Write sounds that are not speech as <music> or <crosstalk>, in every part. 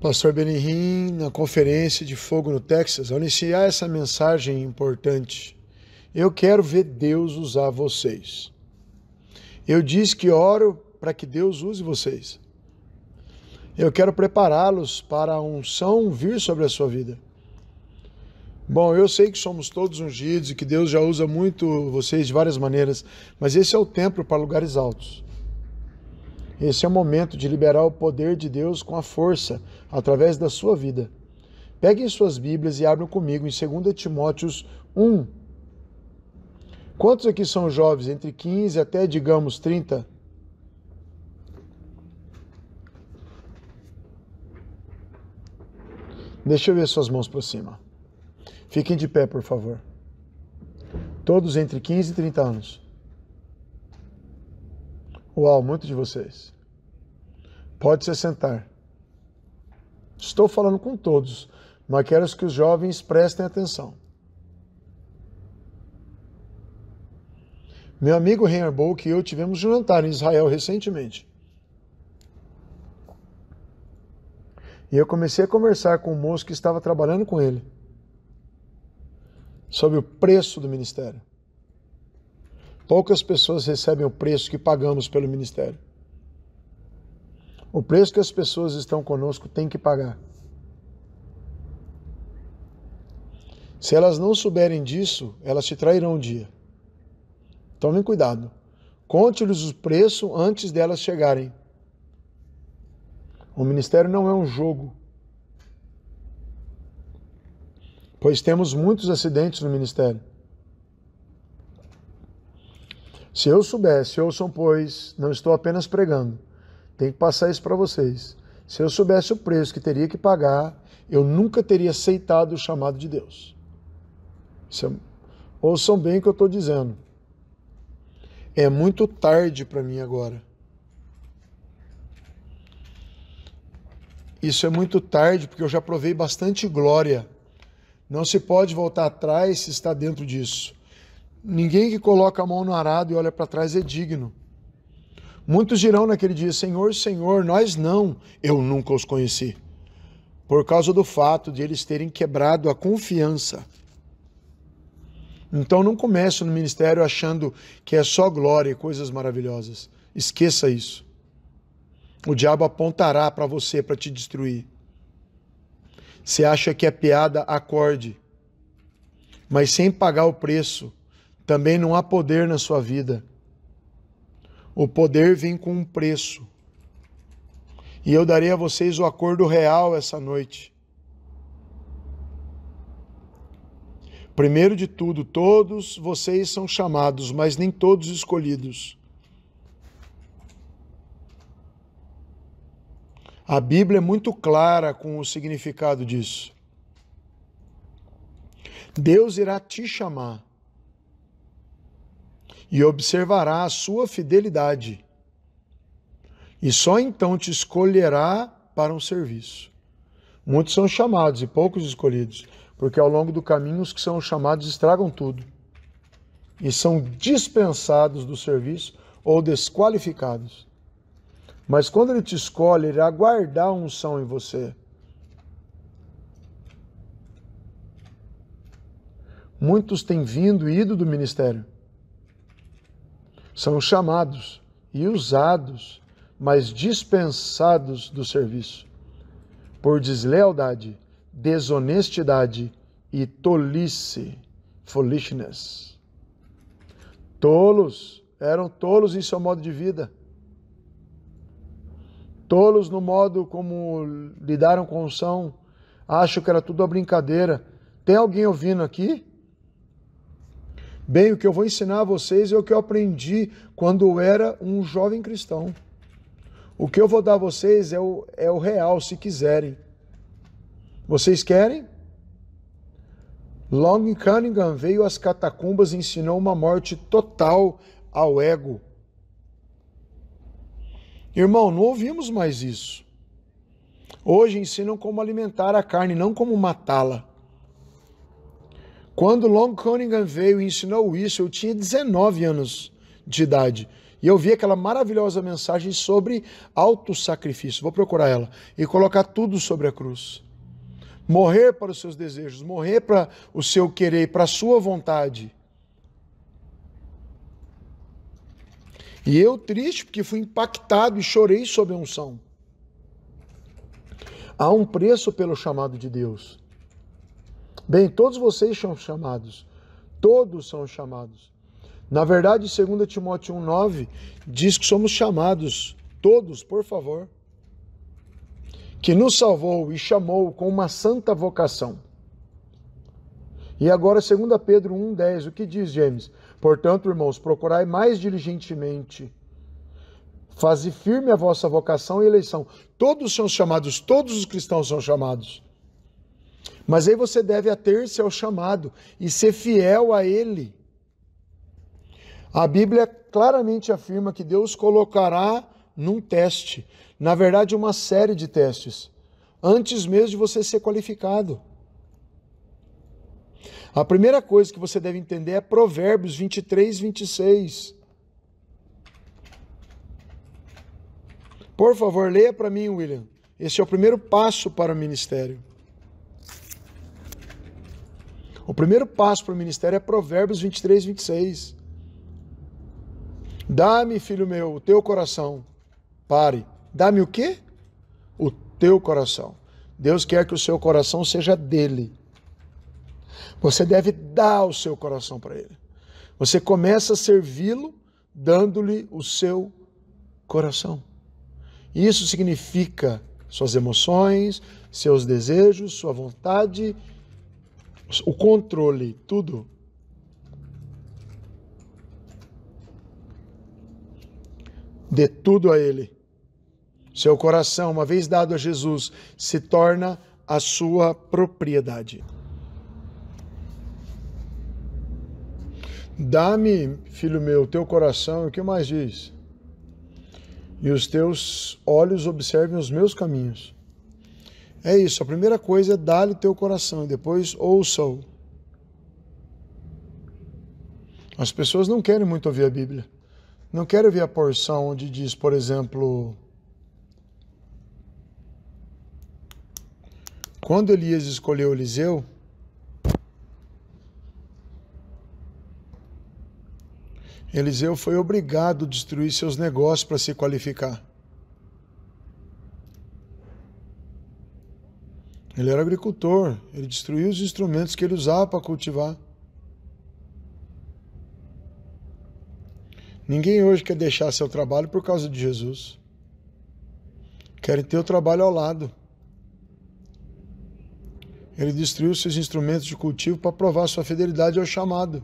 Pastor Benihim, na conferência de fogo no Texas, ao iniciar essa mensagem importante, eu quero ver Deus usar vocês. Eu disse que oro para que Deus use vocês. Eu quero prepará-los para a unção vir sobre a sua vida. Bom, eu sei que somos todos ungidos e que Deus já usa muito vocês de várias maneiras, mas esse é o templo para lugares altos. Esse é o momento de liberar o poder de Deus com a força através da sua vida. Peguem suas Bíblias e abram comigo em 2 Timóteos 1. Quantos aqui são jovens entre 15 até, digamos, 30? Deixa eu ver suas mãos para cima. Fiquem de pé, por favor. Todos entre 15 e 30 anos. Uau, muitos de vocês. Pode se sentar. Estou falando com todos, mas quero que os jovens prestem atenção. Meu amigo Reinhardt e eu tivemos um jantar em Israel recentemente. E eu comecei a conversar com o um moço que estava trabalhando com ele sobre o preço do ministério. Poucas pessoas recebem o preço que pagamos pelo ministério. O preço que as pessoas estão conosco têm que pagar. Se elas não souberem disso, elas te trairão um dia. Tomem cuidado. Conte-lhes o preço antes delas chegarem. O ministério não é um jogo. Pois temos muitos acidentes no ministério. Se eu soubesse, ouçam, pois, não estou apenas pregando. Tenho que passar isso para vocês. Se eu soubesse o preço que teria que pagar, eu nunca teria aceitado o chamado de Deus. é... Ouçam bem o que eu estou dizendo. É muito tarde para mim agora. Isso é muito tarde porque eu já provei bastante glória. Não se pode voltar atrás se está dentro disso. Ninguém que coloca a mão no arado e olha para trás é digno. Muitos dirão naquele dia: Senhor, Senhor, nós não, eu nunca os conheci. Por causa do fato de eles terem quebrado a confiança. Então não comece no ministério achando que é só glória e coisas maravilhosas. Esqueça isso. O diabo apontará para você para te destruir. Você acha que é piada, acorde. Mas sem pagar o preço também não há poder na sua vida. O poder vem com um preço. E eu darei a vocês o acordo real essa noite. Primeiro de tudo, todos vocês são chamados, mas nem todos escolhidos. A Bíblia é muito clara com o significado disso. Deus irá te chamar e observará a sua fidelidade. E só então te escolherá para um serviço. Muitos são chamados e poucos escolhidos, porque ao longo do caminho os que são chamados estragam tudo e são dispensados do serviço ou desqualificados. Mas quando ele te escolhe, ele irá guardar unção em você. Muitos têm vindo e ido do ministério, são chamados e usados, mas dispensados do serviço, por deslealdade, desonestidade e tolice, foolishness. Tolos, eram tolos em seu modo de vida. Tolos no modo como lidaram com o são, acham que era tudo a brincadeira. Tem alguém ouvindo aqui? Bem, o que eu vou ensinar a vocês é o que eu aprendi quando eu era um jovem cristão. O que eu vou dar a vocês é o, é o real, se quiserem. Vocês querem? Long Cunningham veio às catacumbas e ensinou uma morte total ao ego. Irmão, não ouvimos mais isso. Hoje ensinam como alimentar a carne, não como matá-la. Quando Long Cunningham veio e ensinou isso, eu tinha 19 anos de idade. E eu vi aquela maravilhosa mensagem sobre autossacrifício. Vou procurar ela e colocar tudo sobre a cruz. Morrer para os seus desejos, morrer para o seu querer, para a sua vontade. E eu triste porque fui impactado e chorei sob a unção. Há um preço pelo chamado de Deus. Bem, todos vocês são chamados, todos são chamados. Na verdade, 2 Timóteo 1,9 diz que somos chamados, todos, por favor, que nos salvou e chamou com uma santa vocação. E agora, 2 Pedro 1,10, o que diz James? Portanto, irmãos, procurai mais diligentemente. Faze firme a vossa vocação e eleição. Todos são chamados, todos os cristãos são chamados. Mas aí você deve ater-se ao chamado e ser fiel a ele. A Bíblia claramente afirma que Deus colocará num teste, na verdade, uma série de testes, antes mesmo de você ser qualificado. A primeira coisa que você deve entender é Provérbios 23, 26. Por favor, leia para mim, William. Esse é o primeiro passo para o ministério. O primeiro passo para o ministério é Provérbios 23, 26. Dá-me, filho meu, o teu coração. Pare. Dá-me o quê? O teu coração. Deus quer que o seu coração seja dele. Você deve dar o seu coração para ele. Você começa a servi-lo dando-lhe o seu coração. Isso significa suas emoções, seus desejos, sua vontade o controle, tudo. Dê tudo a Ele. Seu coração, uma vez dado a Jesus, se torna a sua propriedade. Dá-me, filho meu, teu coração, o que mais diz? E os teus olhos observem os meus caminhos. É isso, a primeira coisa é dar-lhe o teu coração e depois ouça-o. As pessoas não querem muito ouvir a Bíblia. Não querem ouvir a porção onde diz, por exemplo, quando Elias escolheu Eliseu, Eliseu foi obrigado a destruir seus negócios para se qualificar. Ele era agricultor, ele destruiu os instrumentos que ele usava para cultivar. Ninguém hoje quer deixar seu trabalho por causa de Jesus. Querem ter o trabalho ao lado. Ele destruiu seus instrumentos de cultivo para provar sua fidelidade ao chamado.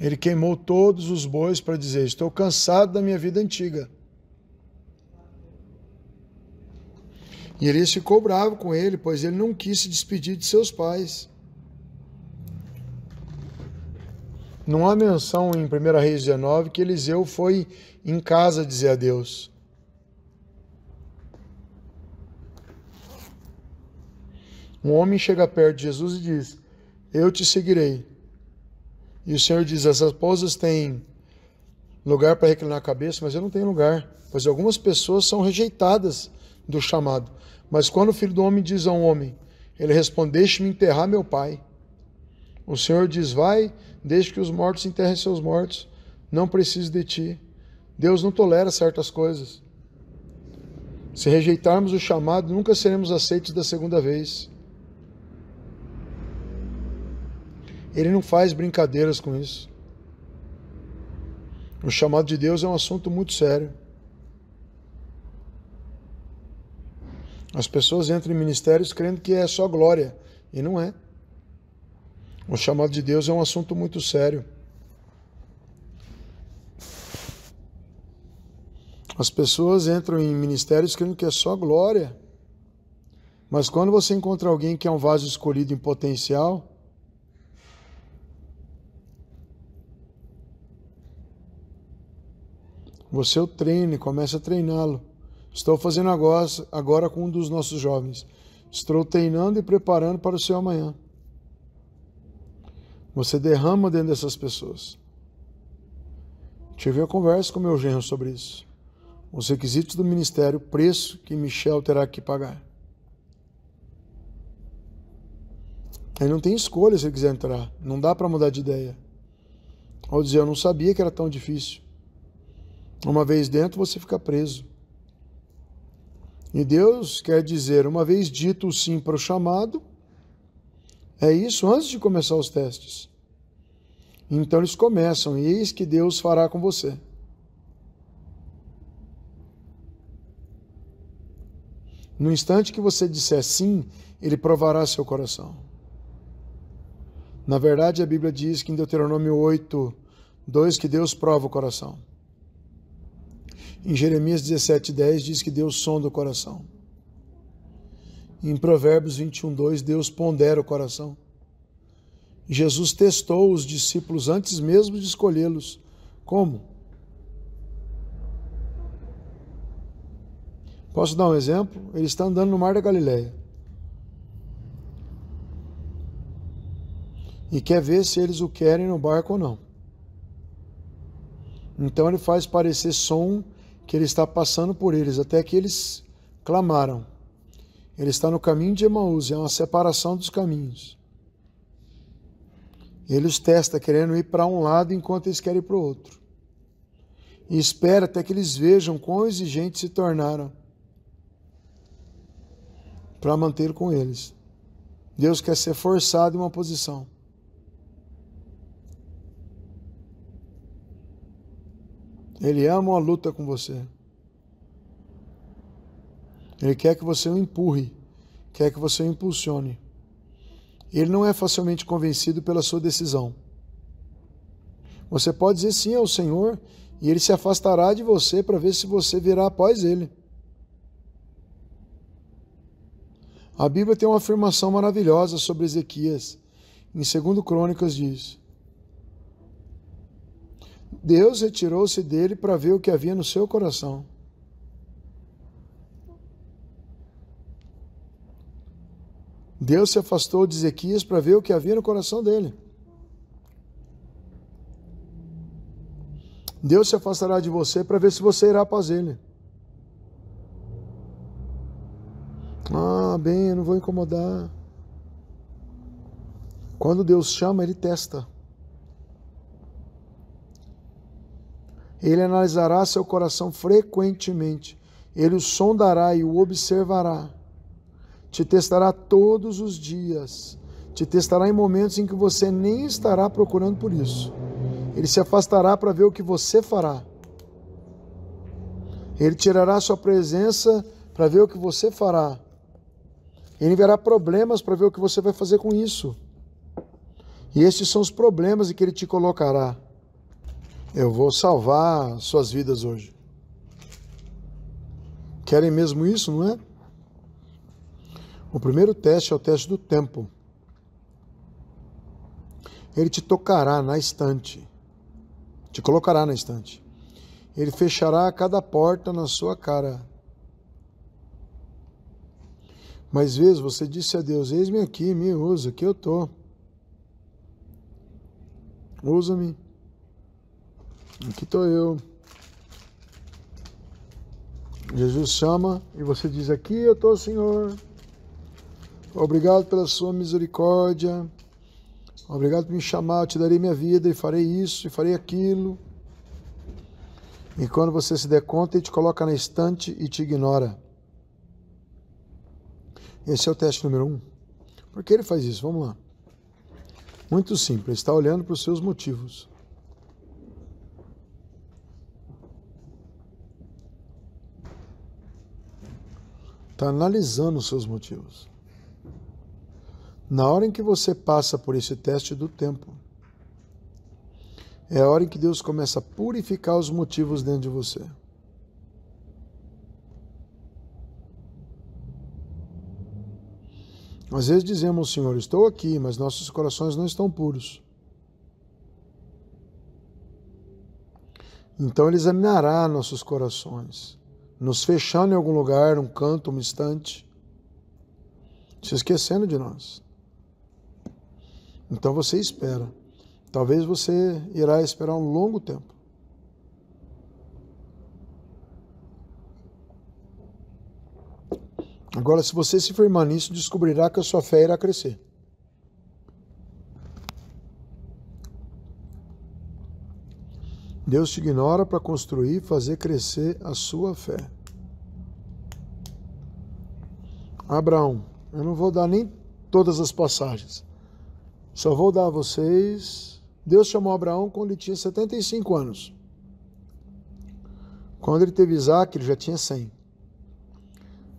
Ele queimou todos os bois para dizer: Estou cansado da minha vida antiga. E ele ficou bravo com ele, pois ele não quis se despedir de seus pais. Não há menção em 1 Reis 19 que Eliseu foi em casa dizer adeus. Um homem chega perto de Jesus e diz: Eu te seguirei. E o Senhor diz: Essas pousas têm lugar para reclinar a cabeça, mas eu não tenho lugar, pois algumas pessoas são rejeitadas do chamado. Mas quando o filho do homem diz a um homem, ele responde: Deixe-me enterrar meu pai. O Senhor diz: Vai, deixe que os mortos enterrem seus mortos. Não preciso de ti. Deus não tolera certas coisas. Se rejeitarmos o chamado, nunca seremos aceitos da segunda vez. Ele não faz brincadeiras com isso. O chamado de Deus é um assunto muito sério. As pessoas entram em ministérios crendo que é só glória, e não é. O chamado de Deus é um assunto muito sério. As pessoas entram em ministérios crendo que é só glória. Mas quando você encontra alguém que é um vaso escolhido em potencial, você o treine, comece a treiná-lo. Estou fazendo agora, agora com um dos nossos jovens. Estou treinando e preparando para o seu amanhã. Você derrama dentro dessas pessoas. Tive uma conversa com meu genro sobre isso. Os requisitos do ministério, o preço que Michel terá que pagar. Ele não tem escolha se ele quiser entrar. Não dá para mudar de ideia. Ou dizer, eu não sabia que era tão difícil. Uma vez dentro, você fica preso. E Deus quer dizer, uma vez dito o sim para o chamado, é isso antes de começar os testes. Então eles começam, e eis que Deus fará com você. No instante que você disser sim, ele provará seu coração. Na verdade, a Bíblia diz que em Deuteronômio 8, 2, que Deus prova o coração. Em Jeremias 17:10 diz que Deus sonda o coração. Em Provérbios 21:2 Deus pondera o coração. Jesus testou os discípulos antes mesmo de escolhê-los. Como? Posso dar um exemplo? Ele está andando no mar da Galileia. E quer ver se eles o querem no barco ou não. Então ele faz parecer som que ele está passando por eles, até que eles clamaram. Ele está no caminho de Emaús, é uma separação dos caminhos. Ele os testa, querendo ir para um lado enquanto eles querem ir para o outro. E espera até que eles vejam quão exigentes se tornaram para manter com eles. Deus quer ser forçado em uma posição. Ele ama a luta com você. Ele quer que você o empurre, quer que você o impulsione. Ele não é facilmente convencido pela sua decisão. Você pode dizer sim ao Senhor e ele se afastará de você para ver se você virá após ele. A Bíblia tem uma afirmação maravilhosa sobre Ezequias. Em 2 Crônicas diz: Deus retirou-se dele para ver o que havia no seu coração. Deus se afastou de Ezequias para ver o que havia no coração dele. Deus se afastará de você para ver se você irá após ele. Ah, bem, eu não vou incomodar. Quando Deus chama, ele testa. Ele analisará seu coração frequentemente. Ele o sondará e o observará. Te testará todos os dias. Te testará em momentos em que você nem estará procurando por isso. Ele se afastará para ver o que você fará. Ele tirará sua presença para ver o que você fará. Ele enviará problemas para ver o que você vai fazer com isso. E estes são os problemas em que ele te colocará. Eu vou salvar suas vidas hoje. Querem mesmo isso, não é? O primeiro teste é o teste do tempo. Ele te tocará na estante, te colocará na estante. Ele fechará cada porta na sua cara. Mas vezes você disse a Deus: Eis-me aqui, me usa, aqui eu estou. Usa-me. Aqui estou eu. Jesus chama e você diz: Aqui eu estou, Senhor. Obrigado pela sua misericórdia. Obrigado por me chamar. Eu te darei minha vida e farei isso e farei aquilo. E quando você se der conta, ele te coloca na estante e te ignora. Esse é o teste número um. Por que ele faz isso? Vamos lá. Muito simples, está olhando para os seus motivos. Está analisando os seus motivos. Na hora em que você passa por esse teste do tempo, é a hora em que Deus começa a purificar os motivos dentro de você. Às vezes dizemos, Senhor, estou aqui, mas nossos corações não estão puros. Então Ele examinará nossos corações nos fechando em algum lugar, um canto, um instante, se esquecendo de nós. Então você espera. Talvez você irá esperar um longo tempo. Agora, se você se firmar nisso, descobrirá que a sua fé irá crescer. Deus te ignora para construir e fazer crescer a sua fé. Abraão, eu não vou dar nem todas as passagens. Só vou dar a vocês. Deus chamou Abraão quando ele tinha 75 anos. Quando ele teve Isaac, ele já tinha 100.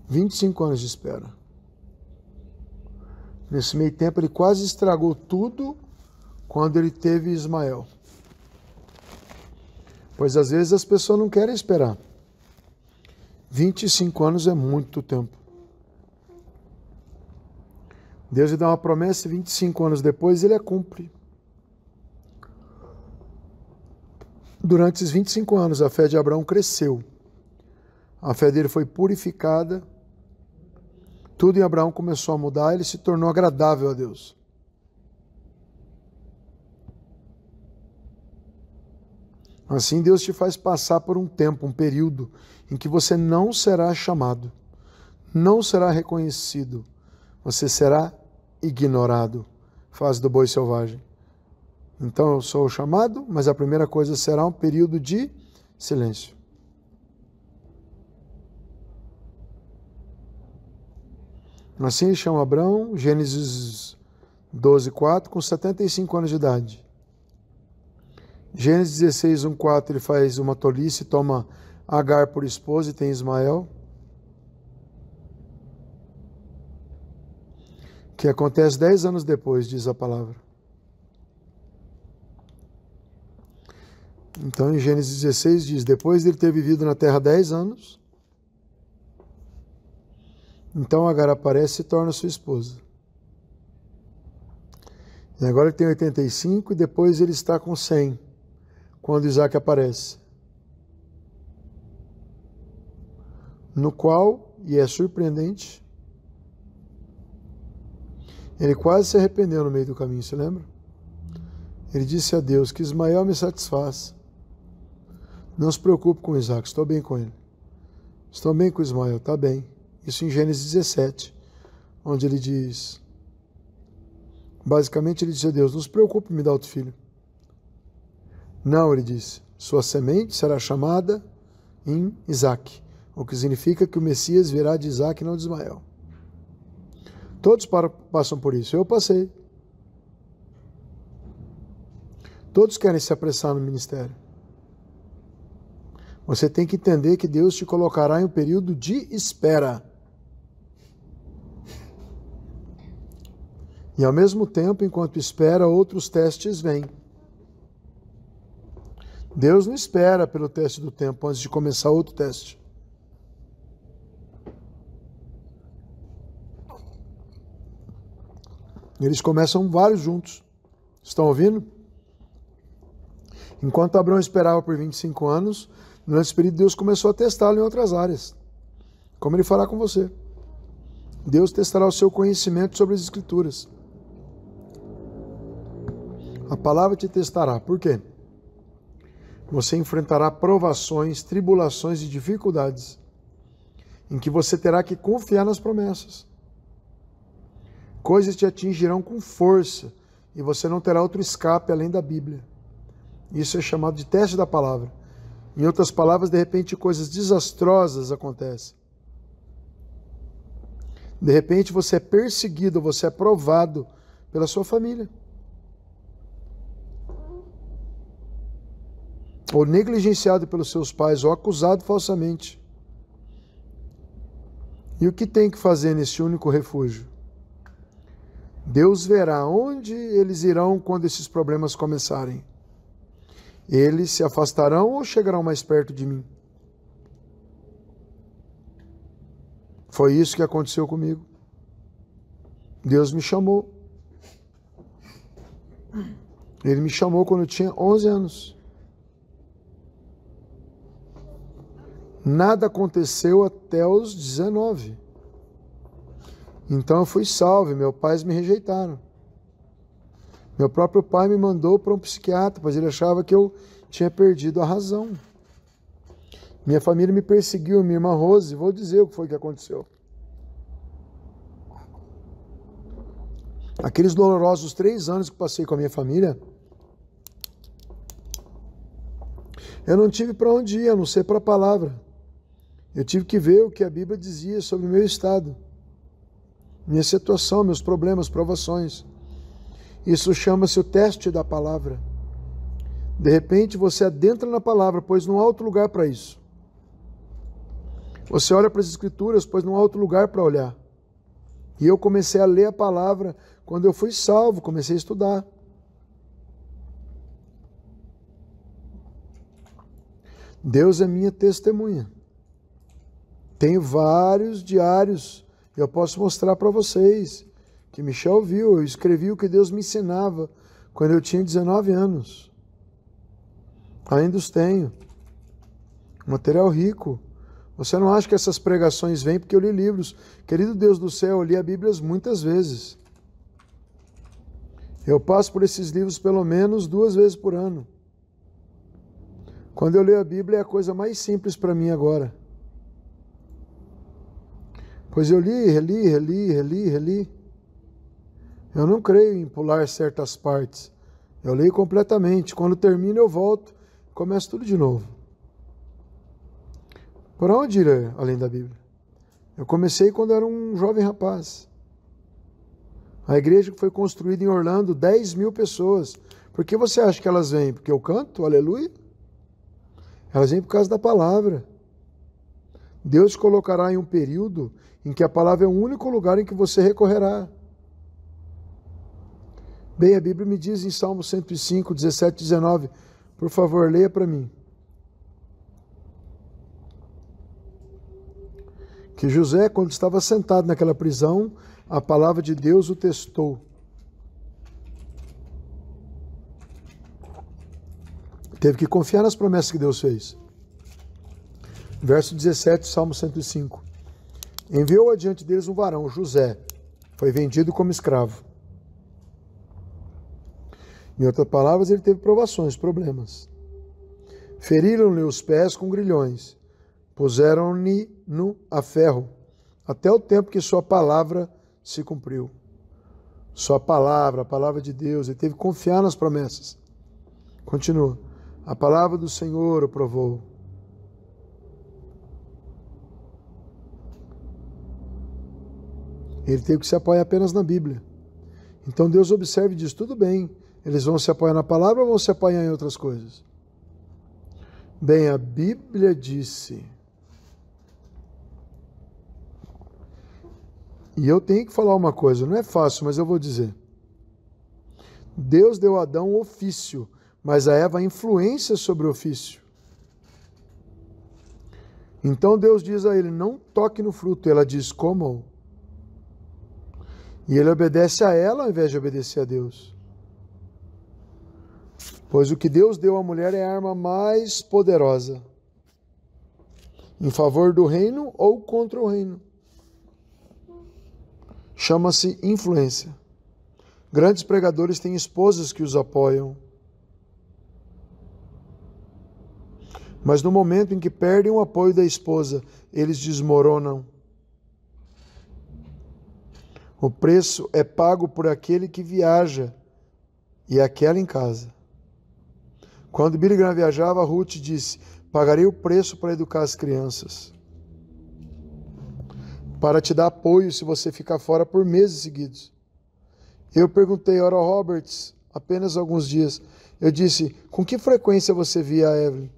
25 anos de espera. Nesse meio tempo, ele quase estragou tudo quando ele teve Ismael. Pois às vezes as pessoas não querem esperar. 25 anos é muito tempo. Deus lhe dá uma promessa e 25 anos depois ele a cumpre. Durante esses 25 anos, a fé de Abraão cresceu. A fé dele foi purificada. Tudo em Abraão começou a mudar, ele se tornou agradável a Deus. Assim, Deus te faz passar por um tempo, um período, em que você não será chamado, não será reconhecido, você será ignorado. Fase do boi selvagem. Então eu sou chamado, mas a primeira coisa será um período de silêncio. Assim chama Abraão, Gênesis 12, 4, com 75 anos de idade. Gênesis 16, 1, 4, ele faz uma tolice, toma Agar por esposa e tem Ismael. Que acontece dez anos depois, diz a palavra. Então, em Gênesis 16 diz: depois de ele ter vivido na terra dez anos, então Agar aparece e torna sua esposa. E agora ele tem 85 e depois ele está com 100 quando Isaac aparece. No qual, e é surpreendente, ele quase se arrependeu no meio do caminho, se lembra? Ele disse a Deus que Ismael me satisfaz. Não se preocupe com Isaac, estou bem com ele. Estou bem com Ismael, está bem. Isso em Gênesis 17, onde ele diz. Basicamente, ele diz a Deus: Não se preocupe me dá outro filho. Não, ele disse, sua semente será chamada em Isaac, o que significa que o Messias virá de Isaac e não de Ismael. Todos passam por isso. Eu passei. Todos querem se apressar no ministério. Você tem que entender que Deus te colocará em um período de espera. E ao mesmo tempo, enquanto espera, outros testes vêm. Deus não espera pelo teste do tempo antes de começar outro teste. Eles começam vários juntos. Estão ouvindo? Enquanto Abraão esperava por 25 anos, no esse espírito Deus começou a testá-lo em outras áreas. Como ele fará com você. Deus testará o seu conhecimento sobre as Escrituras. A palavra te testará. Por quê? Você enfrentará provações, tribulações e dificuldades, em que você terá que confiar nas promessas. Coisas te atingirão com força e você não terá outro escape além da Bíblia. Isso é chamado de teste da palavra. Em outras palavras, de repente coisas desastrosas acontecem. De repente você é perseguido, você é provado pela sua família. ou negligenciado pelos seus pais, ou acusado falsamente. E o que tem que fazer nesse único refúgio? Deus verá onde eles irão quando esses problemas começarem. Eles se afastarão ou chegarão mais perto de mim? Foi isso que aconteceu comigo. Deus me chamou. Ele me chamou quando eu tinha 11 anos. Nada aconteceu até os 19. Então eu fui salvo, meus pais me rejeitaram. Meu próprio pai me mandou para um psiquiatra, pois ele achava que eu tinha perdido a razão. Minha família me perseguiu, minha irmã Rose, vou dizer o que foi que aconteceu. Aqueles dolorosos três anos que passei com a minha família, eu não tive para onde ir, a não ser para a palavra. Eu tive que ver o que a Bíblia dizia sobre o meu estado, minha situação, meus problemas, provações. Isso chama-se o teste da palavra. De repente você adentra na palavra, pois não há outro lugar para isso. Você olha para as Escrituras, pois não há outro lugar para olhar. E eu comecei a ler a palavra quando eu fui salvo, comecei a estudar. Deus é minha testemunha. Tenho vários diários, eu posso mostrar para vocês que Michel viu, eu escrevi o que Deus me ensinava quando eu tinha 19 anos. Ainda os tenho. Material rico. Você não acha que essas pregações vêm porque eu li livros? Querido Deus do céu, eu li a Bíblia muitas vezes. Eu passo por esses livros pelo menos duas vezes por ano. Quando eu leio a Bíblia é a coisa mais simples para mim agora. Pois eu li, reli, reli, reli, reli. Eu não creio em pular certas partes. Eu leio completamente. Quando termino, eu volto e começo tudo de novo. Por onde ir além da Bíblia? Eu comecei quando era um jovem rapaz. A igreja que foi construída em Orlando, 10 mil pessoas. Por que você acha que elas vêm? Porque eu canto, aleluia? Elas vêm por causa da palavra. Deus colocará em um período em que a palavra é o único lugar em que você recorrerá. Bem, a Bíblia me diz em Salmo 105, 17, 19, por favor, leia para mim. Que José, quando estava sentado naquela prisão, a palavra de Deus o testou. Teve que confiar nas promessas que Deus fez. Verso 17, Salmo 105. Enviou adiante deles um varão, José, foi vendido como escravo. Em outras palavras, ele teve provações, problemas. Feriram-lhe os pés com grilhões, puseram-lhe no a ferro, até o tempo que sua palavra se cumpriu. Sua palavra, a palavra de Deus, ele teve que confiar nas promessas. Continua. A palavra do Senhor o provou. Ele tem que se apoiar apenas na Bíblia. Então Deus observa e diz: tudo bem, eles vão se apoiar na palavra ou vão se apoiar em outras coisas? Bem, a Bíblia disse. E eu tenho que falar uma coisa, não é fácil, mas eu vou dizer. Deus deu a Adão o ofício, mas a Eva a influência sobre o ofício. Então Deus diz a ele: não toque no fruto. E ela diz: como? E ele obedece a ela ao invés de obedecer a Deus. Pois o que Deus deu à mulher é a arma mais poderosa em favor do reino ou contra o reino. Chama-se influência. Grandes pregadores têm esposas que os apoiam. Mas no momento em que perdem o apoio da esposa, eles desmoronam. O preço é pago por aquele que viaja e é aquela em casa. Quando Billy Graham viajava, Ruth disse: Pagarei o preço para educar as crianças, para te dar apoio se você ficar fora por meses seguidos. Eu perguntei a Oral Roberts, apenas alguns dias. Eu disse: Com que frequência você via a Evelyn?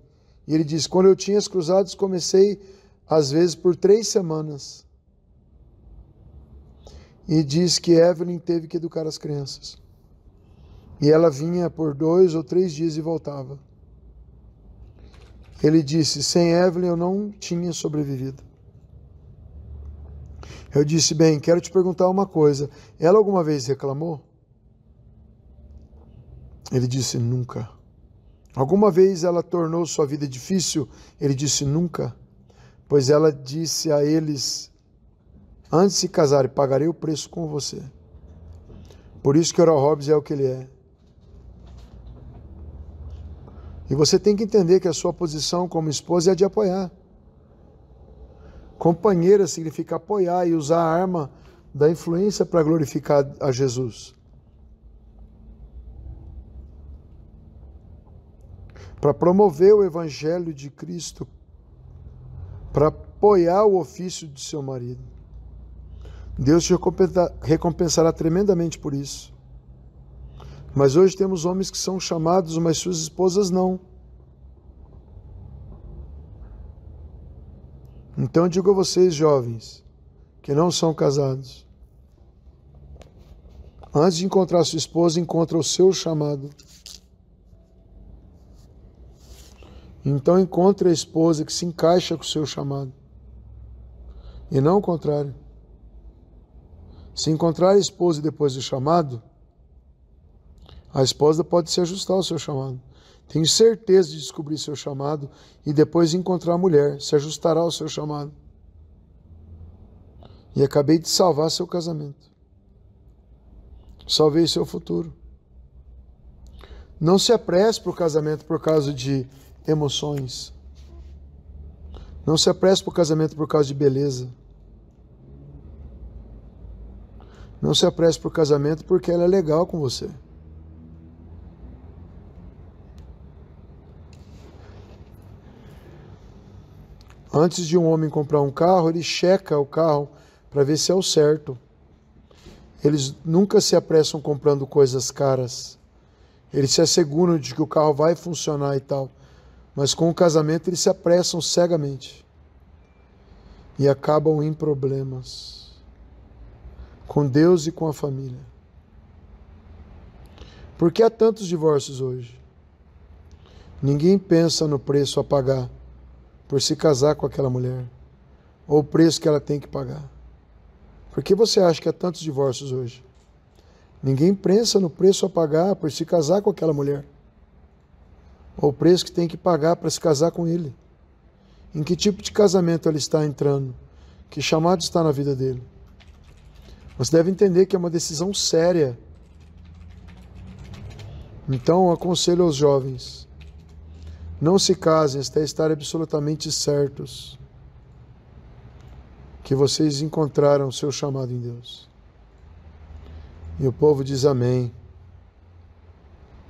E ele disse: Quando eu tinha as cruzadas, comecei às vezes por três semanas e diz que Evelyn teve que educar as crianças. E ela vinha por dois ou três dias e voltava. Ele disse: Sem Evelyn eu não tinha sobrevivido. Eu disse: Bem, quero te perguntar uma coisa. Ela alguma vez reclamou? Ele disse: Nunca. Alguma vez ela tornou sua vida difícil? Ele disse: Nunca. Pois ela disse a eles antes de se casarem, pagarei o preço com você. Por isso que Oral Hobbs é o que ele é. E você tem que entender que a sua posição como esposa é a de apoiar. Companheira significa apoiar e usar a arma da influência para glorificar a Jesus. Para promover o evangelho de Cristo, para apoiar o ofício de seu marido. Deus te recompensará tremendamente por isso. Mas hoje temos homens que são chamados, mas suas esposas não. Então digo a vocês, jovens, que não são casados. Antes de encontrar sua esposa, encontra o seu chamado. Então encontre a esposa que se encaixa com o seu chamado. E não o contrário. Se encontrar a esposa depois do chamado, a esposa pode se ajustar ao seu chamado. Tenho certeza de descobrir seu chamado e depois encontrar a mulher, se ajustará ao seu chamado. E acabei de salvar seu casamento. Salvei seu futuro. Não se apresse para o casamento por causa de emoções. Não se apresse para o casamento por causa de beleza. Não se apresse para o casamento porque ela é legal com você. Antes de um homem comprar um carro, ele checa o carro para ver se é o certo. Eles nunca se apressam comprando coisas caras. Eles se asseguram de que o carro vai funcionar e tal. Mas com o casamento, eles se apressam cegamente e acabam em problemas com Deus e com a família. Por que há tantos divórcios hoje? Ninguém pensa no preço a pagar por se casar com aquela mulher, ou o preço que ela tem que pagar. Por que você acha que há tantos divórcios hoje? Ninguém pensa no preço a pagar por se casar com aquela mulher, ou o preço que tem que pagar para se casar com ele. Em que tipo de casamento ela está entrando? Que chamado está na vida dele? Você deve entender que é uma decisão séria. Então, aconselho aos jovens: não se casem até estar absolutamente certos que vocês encontraram o seu chamado em Deus. E o povo diz amém.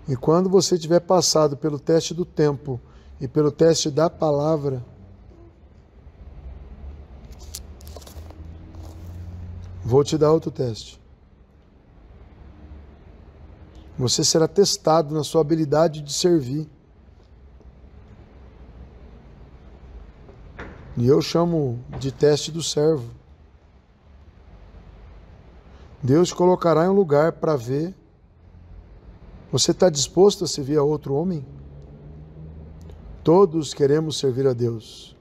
E quando você tiver passado pelo teste do tempo e pelo teste da palavra, Vou te dar outro teste. Você será testado na sua habilidade de servir. E eu chamo de teste do servo. Deus colocará em um lugar para ver. Você está disposto a servir a outro homem? Todos queremos servir a Deus.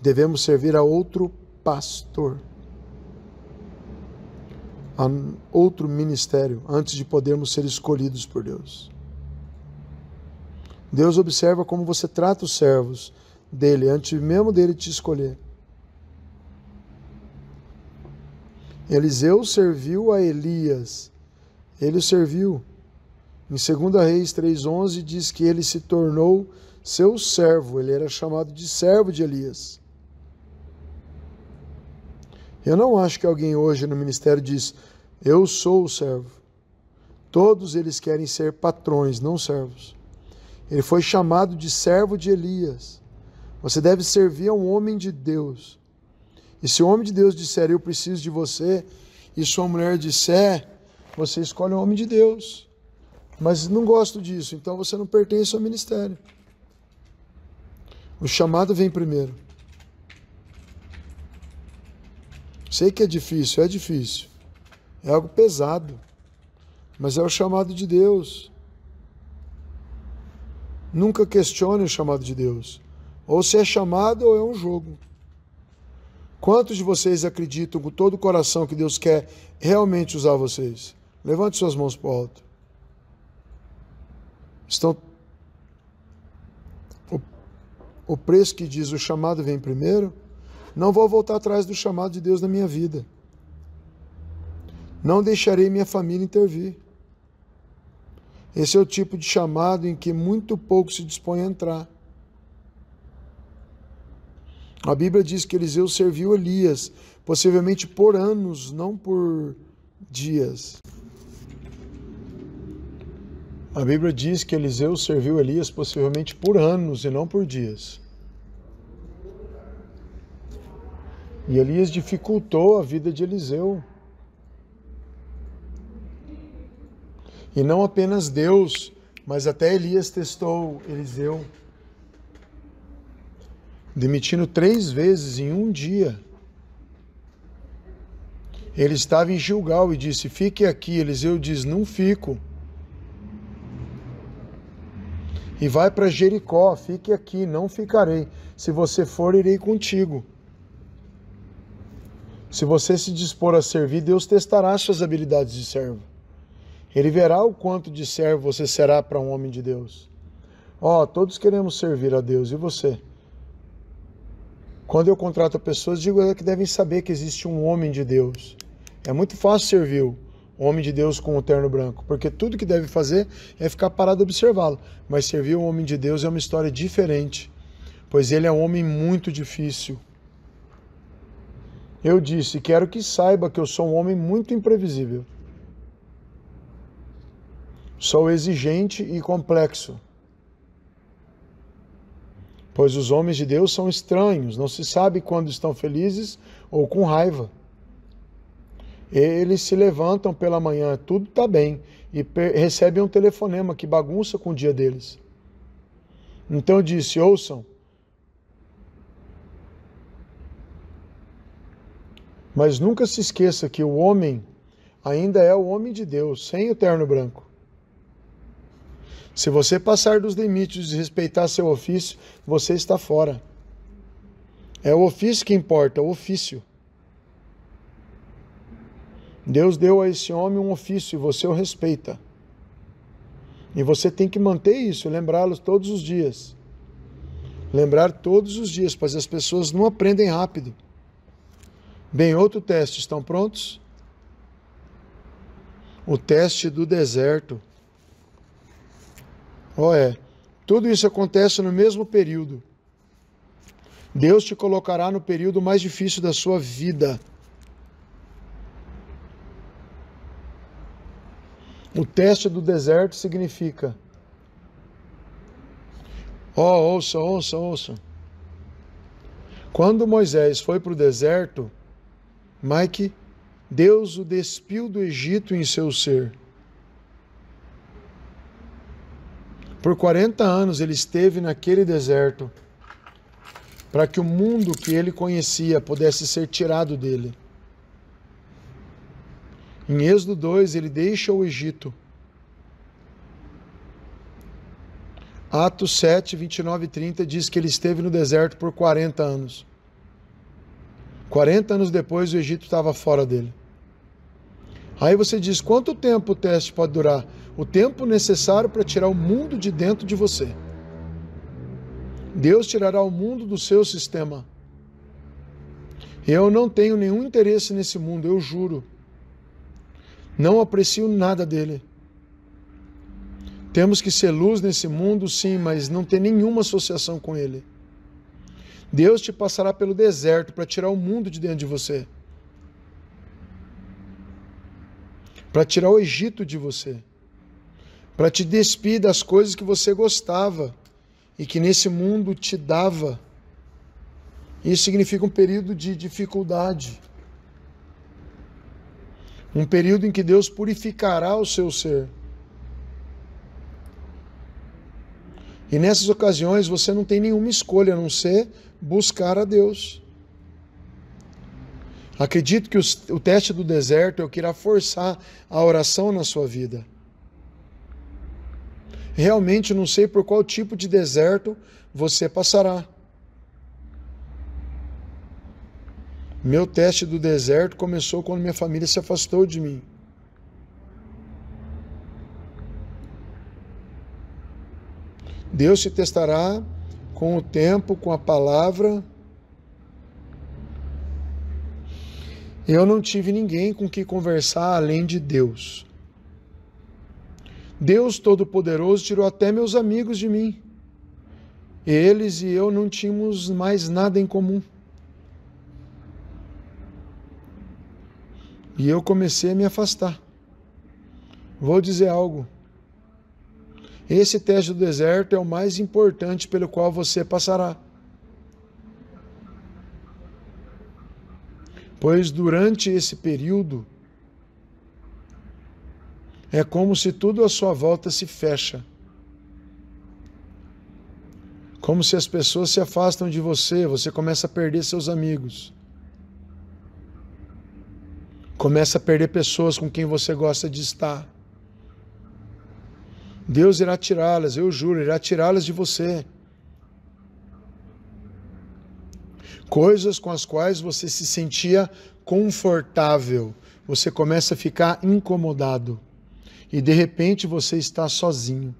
Devemos servir a outro pastor a outro ministério antes de podermos ser escolhidos por Deus. Deus observa como você trata os servos dele antes mesmo dele te escolher. Eliseu serviu a Elias. Ele o serviu. Em 2 Reis 3:11 diz que ele se tornou seu servo, ele era chamado de servo de Elias. Eu não acho que alguém hoje no ministério diz: Eu sou o servo. Todos eles querem ser patrões, não servos. Ele foi chamado de servo de Elias. Você deve servir a um homem de Deus. E se o homem de Deus disser, Eu preciso de você, e sua mulher disser, Você escolhe o um homem de Deus. Mas não gosto disso, então você não pertence ao ministério. O chamado vem primeiro. Sei que é difícil, é difícil. É algo pesado. Mas é o chamado de Deus. Nunca questione o chamado de Deus. Ou se é chamado ou é um jogo. Quantos de vocês acreditam com todo o coração que Deus quer realmente usar vocês? Levante suas mãos para o alto. Estão. O, o preço que diz o chamado vem primeiro? Não vou voltar atrás do chamado de Deus na minha vida. Não deixarei minha família intervir. Esse é o tipo de chamado em que muito pouco se dispõe a entrar. A Bíblia diz que Eliseu serviu Elias, possivelmente por anos, não por dias. A Bíblia diz que Eliseu serviu Elias possivelmente por anos e não por dias. E Elias dificultou a vida de Eliseu. E não apenas Deus, mas até Elias testou Eliseu, demitindo três vezes em um dia. Ele estava em Gilgal e disse: Fique aqui. Eliseu diz: Não fico. E vai para Jericó, fique aqui, não ficarei. Se você for, irei contigo. Se você se dispor a servir, Deus testará suas habilidades de servo. Ele verá o quanto de servo você será para um homem de Deus. Ó, oh, todos queremos servir a Deus, e você? Quando eu contrato pessoas, digo é que devem saber que existe um homem de Deus. É muito fácil servir o homem de Deus com o terno branco, porque tudo que deve fazer é ficar parado observá-lo. Mas servir o homem de Deus é uma história diferente, pois ele é um homem muito difícil. Eu disse: Quero que saiba que eu sou um homem muito imprevisível. Sou exigente e complexo. Pois os homens de Deus são estranhos, não se sabe quando estão felizes ou com raiva. Eles se levantam pela manhã, tudo está bem, e recebem um telefonema que bagunça com o dia deles. Então eu disse: ouçam Mas nunca se esqueça que o homem ainda é o homem de Deus, sem o terno branco. Se você passar dos limites de respeitar seu ofício, você está fora. É o ofício que importa, o ofício. Deus deu a esse homem um ofício e você o respeita. E você tem que manter isso, lembrá-los todos os dias. Lembrar todos os dias, pois as pessoas não aprendem rápido. Bem, outro teste, estão prontos? O teste do deserto. Oh, é. Tudo isso acontece no mesmo período. Deus te colocará no período mais difícil da sua vida. O teste do deserto significa. Oh, ouça, ouça, ouça. Quando Moisés foi para o deserto, Mike, Deus o despiu do Egito em seu ser. Por 40 anos ele esteve naquele deserto para que o mundo que ele conhecia pudesse ser tirado dele. Em Êxodo 2, ele deixa o Egito. Atos 7, 29 e 30 diz que ele esteve no deserto por 40 anos. 40 anos depois, o Egito estava fora dele. Aí você diz: quanto tempo o teste pode durar? O tempo necessário para tirar o mundo de dentro de você. Deus tirará o mundo do seu sistema. Eu não tenho nenhum interesse nesse mundo, eu juro. Não aprecio nada dele. Temos que ser luz nesse mundo, sim, mas não ter nenhuma associação com ele. Deus te passará pelo deserto para tirar o mundo de dentro de você. Para tirar o Egito de você. Para te despir das coisas que você gostava e que nesse mundo te dava. Isso significa um período de dificuldade. Um período em que Deus purificará o seu ser. E nessas ocasiões você não tem nenhuma escolha a não ser buscar a Deus. Acredito que o teste do deserto é o que irá forçar a oração na sua vida. Realmente não sei por qual tipo de deserto você passará. Meu teste do deserto começou quando minha família se afastou de mim. Deus te testará com o tempo, com a palavra. Eu não tive ninguém com quem conversar além de Deus. Deus Todo-Poderoso tirou até meus amigos de mim. Eles e eu não tínhamos mais nada em comum. E eu comecei a me afastar. Vou dizer algo. Esse teste do deserto é o mais importante pelo qual você passará. Pois durante esse período é como se tudo à sua volta se fecha. Como se as pessoas se afastam de você, você começa a perder seus amigos. Começa a perder pessoas com quem você gosta de estar. Deus irá tirá-las, eu juro, irá tirá-las de você. Coisas com as quais você se sentia confortável, você começa a ficar incomodado e de repente você está sozinho.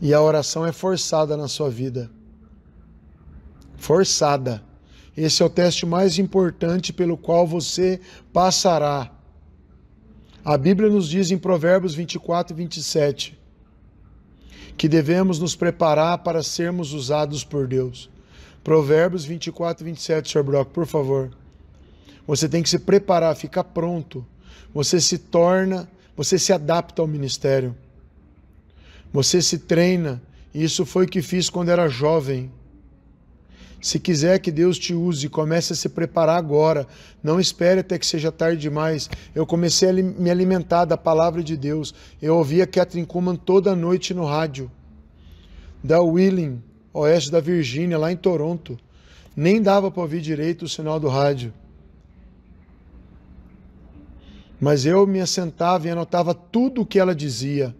E a oração é forçada na sua vida. Forçada. Esse é o teste mais importante pelo qual você passará a Bíblia nos diz em Provérbios 24 e 27 que devemos nos preparar para sermos usados por Deus. Provérbios 24 e 27, Sr. Brock, por favor. Você tem que se preparar, ficar pronto. Você se torna, você se adapta ao ministério. Você se treina. E isso foi o que fiz quando era jovem. Se quiser que Deus te use, comece a se preparar agora. Não espere até que seja tarde demais. Eu comecei a me alimentar da palavra de Deus. Eu ouvia Catherine Kuhlman toda noite no rádio. Da Wheeling, oeste da Virgínia, lá em Toronto. Nem dava para ouvir direito o sinal do rádio. Mas eu me assentava e anotava tudo o que ela dizia.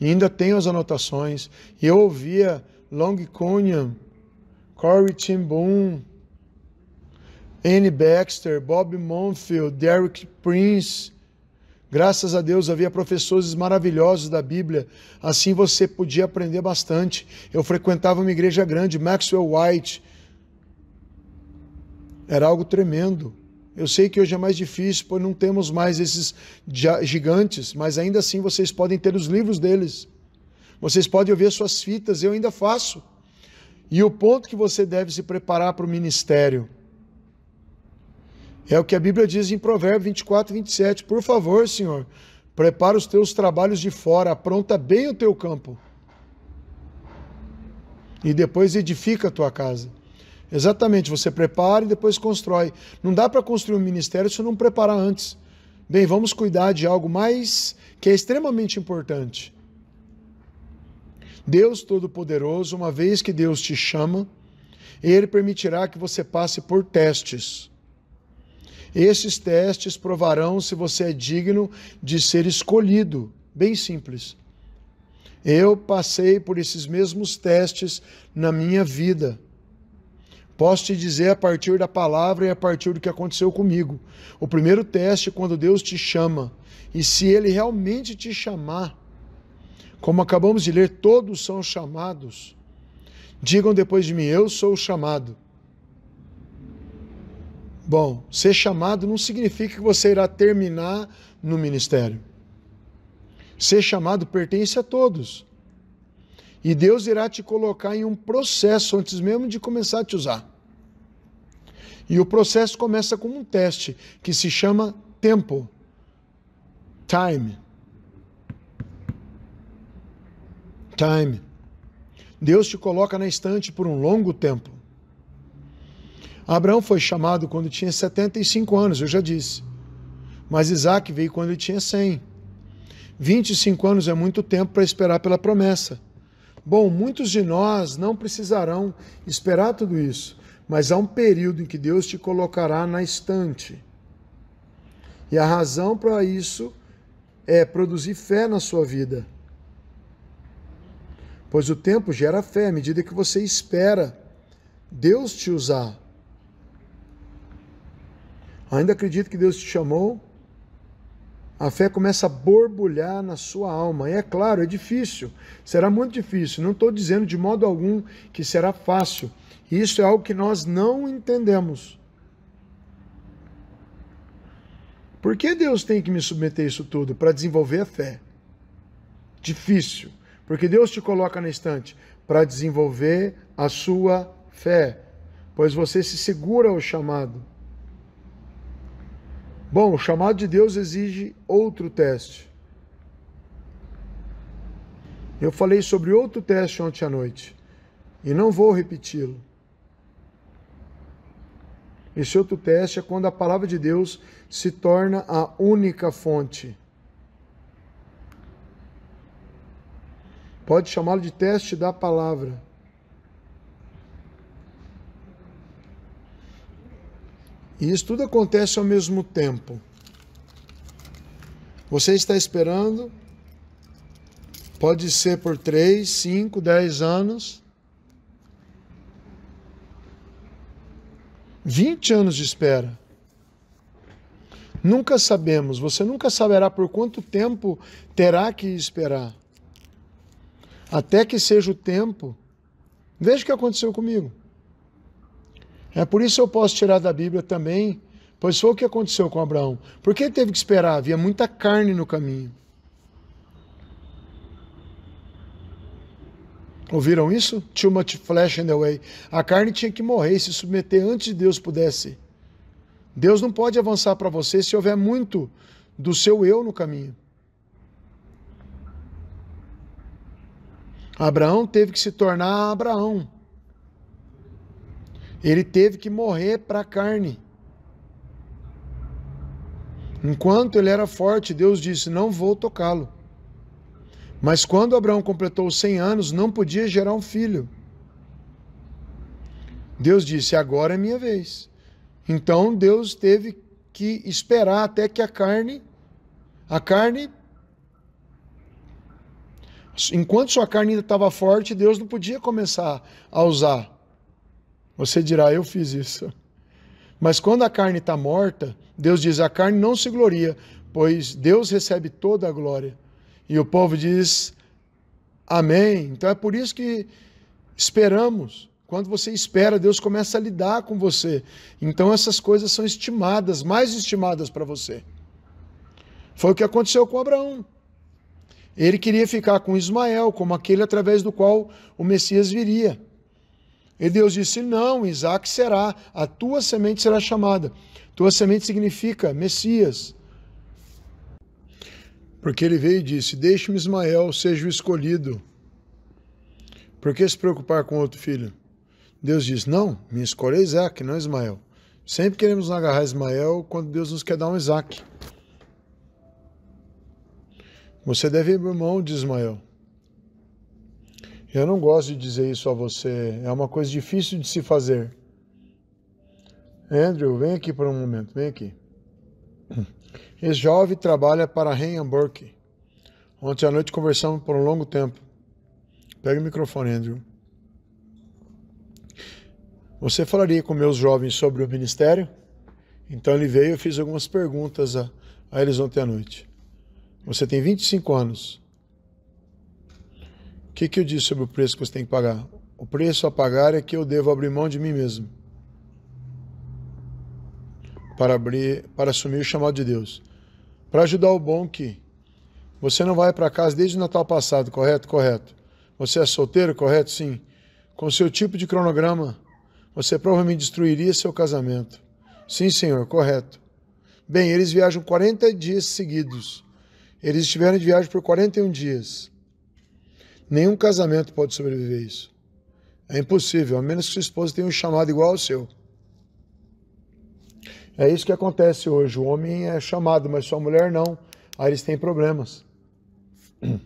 E ainda tenho as anotações. E eu ouvia Long Cunham Corey Timboon, Annie Baxter, Bob Monfield, Derek Prince. Graças a Deus havia professores maravilhosos da Bíblia, assim você podia aprender bastante. Eu frequentava uma igreja grande, Maxwell White. Era algo tremendo. Eu sei que hoje é mais difícil, pois não temos mais esses gigantes, mas ainda assim vocês podem ter os livros deles. Vocês podem ouvir suas fitas, eu ainda faço. E o ponto que você deve se preparar para o ministério. É o que a Bíblia diz em Provérbios 24, 27. Por favor, Senhor, prepara os teus trabalhos de fora, apronta bem o teu campo. E depois edifica a tua casa. Exatamente, você prepara e depois constrói. Não dá para construir um ministério se não preparar antes. Bem, vamos cuidar de algo mais que é extremamente importante. Deus Todo-Poderoso, uma vez que Deus te chama, Ele permitirá que você passe por testes. Esses testes provarão se você é digno de ser escolhido. Bem simples. Eu passei por esses mesmos testes na minha vida. Posso te dizer a partir da palavra e a partir do que aconteceu comigo. O primeiro teste, é quando Deus te chama, e se Ele realmente te chamar, como acabamos de ler, todos são chamados. Digam depois de mim: Eu sou chamado. Bom, ser chamado não significa que você irá terminar no ministério. Ser chamado pertence a todos. E Deus irá te colocar em um processo antes mesmo de começar a te usar. E o processo começa com um teste que se chama tempo. Time. time. Deus te coloca na estante por um longo tempo. Abraão foi chamado quando tinha 75 anos, eu já disse. Mas Isaac veio quando ele tinha 100. 25 anos é muito tempo para esperar pela promessa. Bom, muitos de nós não precisarão esperar tudo isso, mas há um período em que Deus te colocará na estante. E a razão para isso é produzir fé na sua vida pois o tempo gera fé à medida que você espera Deus te usar. Ainda acredito que Deus te chamou? A fé começa a borbulhar na sua alma. E é claro, é difícil. Será muito difícil. Não estou dizendo de modo algum que será fácil. Isso é algo que nós não entendemos. Por que Deus tem que me submeter isso tudo? Para desenvolver a fé. Difícil. Porque Deus te coloca na estante para desenvolver a sua fé, pois você se segura ao chamado. Bom, o chamado de Deus exige outro teste. Eu falei sobre outro teste ontem à noite e não vou repeti-lo. Esse outro teste é quando a palavra de Deus se torna a única fonte Pode chamá-lo de teste da palavra. E isso tudo acontece ao mesmo tempo. Você está esperando, pode ser por 3, 5, 10 anos, 20 anos de espera. Nunca sabemos, você nunca saberá por quanto tempo terá que esperar até que seja o tempo. Veja o que aconteceu comigo. É por isso eu posso tirar da Bíblia também, pois foi o que aconteceu com Abraão. Por que ele teve que esperar? Havia muita carne no caminho. Ouviram isso? Too much flesh in the way. A carne tinha que morrer e se submeter antes de Deus pudesse. Deus não pode avançar para você se houver muito do seu eu no caminho. Abraão teve que se tornar Abraão. Ele teve que morrer para a carne. Enquanto ele era forte, Deus disse: Não vou tocá-lo. Mas quando Abraão completou 100 anos, não podia gerar um filho. Deus disse: Agora é minha vez. Então Deus teve que esperar até que a carne, a carne Enquanto sua carne ainda estava forte, Deus não podia começar a usar. Você dirá, eu fiz isso. Mas quando a carne está morta, Deus diz: a carne não se gloria, pois Deus recebe toda a glória. E o povo diz: Amém. Então é por isso que esperamos. Quando você espera, Deus começa a lidar com você. Então essas coisas são estimadas, mais estimadas para você. Foi o que aconteceu com Abraão. Ele queria ficar com Ismael, como aquele através do qual o Messias viria. E Deus disse: Não, Isaac será, a tua semente será chamada. Tua semente significa Messias. Porque ele veio e disse: Deixe-me Ismael, seja o escolhido. Por que se preocupar com outro filho? Deus disse Não, me escolha é Isaac, não Ismael. Sempre queremos agarrar Ismael quando Deus nos quer dar um Isaac. Você deve ir mão de Ismael. Eu não gosto de dizer isso a você, é uma coisa difícil de se fazer. Andrew, vem aqui por um momento, vem aqui. Esse jovem trabalha para Ryan Burke. Ontem à noite conversamos por um longo tempo. Pega o microfone, Andrew. Você falaria com meus jovens sobre o ministério? Então ele veio e eu fiz algumas perguntas a, a eles ontem à noite. Você tem 25 anos. O que, que eu disse sobre o preço que você tem que pagar? O preço a pagar é que eu devo abrir mão de mim mesmo para abrir, para assumir o chamado de Deus. Para ajudar o bom que você não vai para casa desde o Natal passado, correto? Correto. Você é solteiro, correto? Sim. Com seu tipo de cronograma, você provavelmente destruiria seu casamento. Sim, senhor, correto. Bem, eles viajam 40 dias seguidos eles estiveram de viagem por 41 dias. Nenhum casamento pode sobreviver a isso. É impossível, a menos que sua esposa tenha um chamado igual ao seu. É isso que acontece hoje. O homem é chamado, mas sua mulher não. Aí eles têm problemas. <clears throat>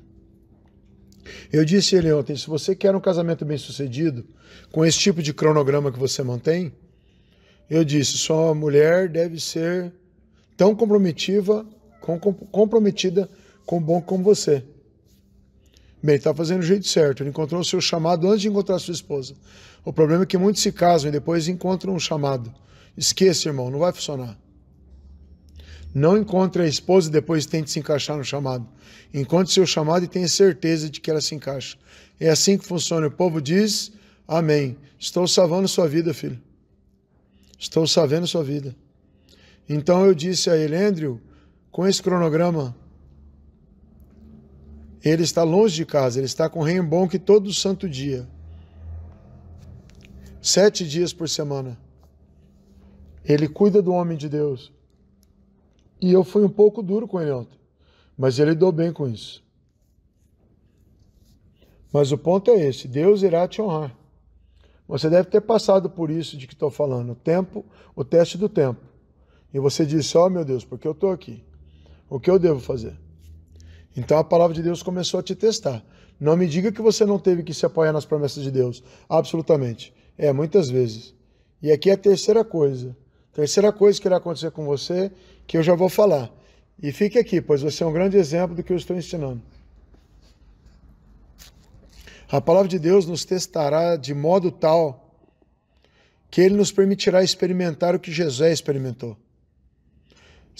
Eu disse a ele ontem: se você quer um casamento bem sucedido, com esse tipo de cronograma que você mantém, eu disse: sua mulher deve ser tão comprometida comprometida com bom como você. Bem, está fazendo o jeito certo. Ele encontrou o seu chamado antes de encontrar sua esposa. O problema é que muitos se casam e depois encontram um chamado. Esqueça, irmão, não vai funcionar. Não encontre a esposa e depois tente se encaixar no chamado. Encontre seu chamado e tenha certeza de que ela se encaixa. É assim que funciona. O povo diz: Amém. Estou salvando sua vida, filho. Estou salvando sua vida. Então eu disse a ele, Andrew, com esse cronograma, ele está longe de casa, ele está com que todo santo dia. Sete dias por semana. Ele cuida do homem de Deus. E eu fui um pouco duro com ele ontem, mas ele lidou bem com isso. Mas o ponto é esse: Deus irá te honrar. Você deve ter passado por isso de que estou falando, o tempo, o teste do tempo. E você disse: Ó oh, meu Deus, porque eu estou aqui? O que eu devo fazer? Então a palavra de Deus começou a te testar. Não me diga que você não teve que se apoiar nas promessas de Deus. Absolutamente. É, muitas vezes. E aqui é a terceira coisa. Terceira coisa que irá acontecer com você, que eu já vou falar. E fique aqui, pois você é um grande exemplo do que eu estou ensinando. A palavra de Deus nos testará de modo tal que ele nos permitirá experimentar o que José experimentou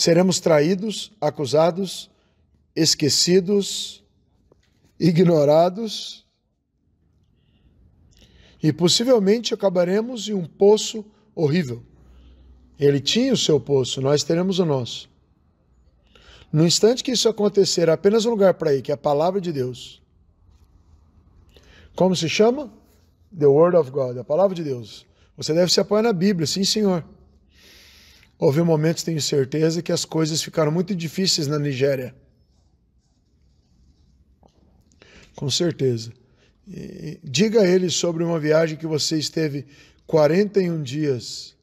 seremos traídos, acusados, esquecidos, ignorados e possivelmente acabaremos em um poço horrível. Ele tinha o seu poço, nós teremos o nosso. No instante que isso acontecer, há apenas um lugar para ir, que é a palavra de Deus. Como se chama? The Word of God, a palavra de Deus. Você deve se apoiar na Bíblia, sim, senhor. Houve momentos, tenho certeza, que as coisas ficaram muito difíceis na Nigéria. Com certeza. E, diga a ele sobre uma viagem que você esteve 41 dias.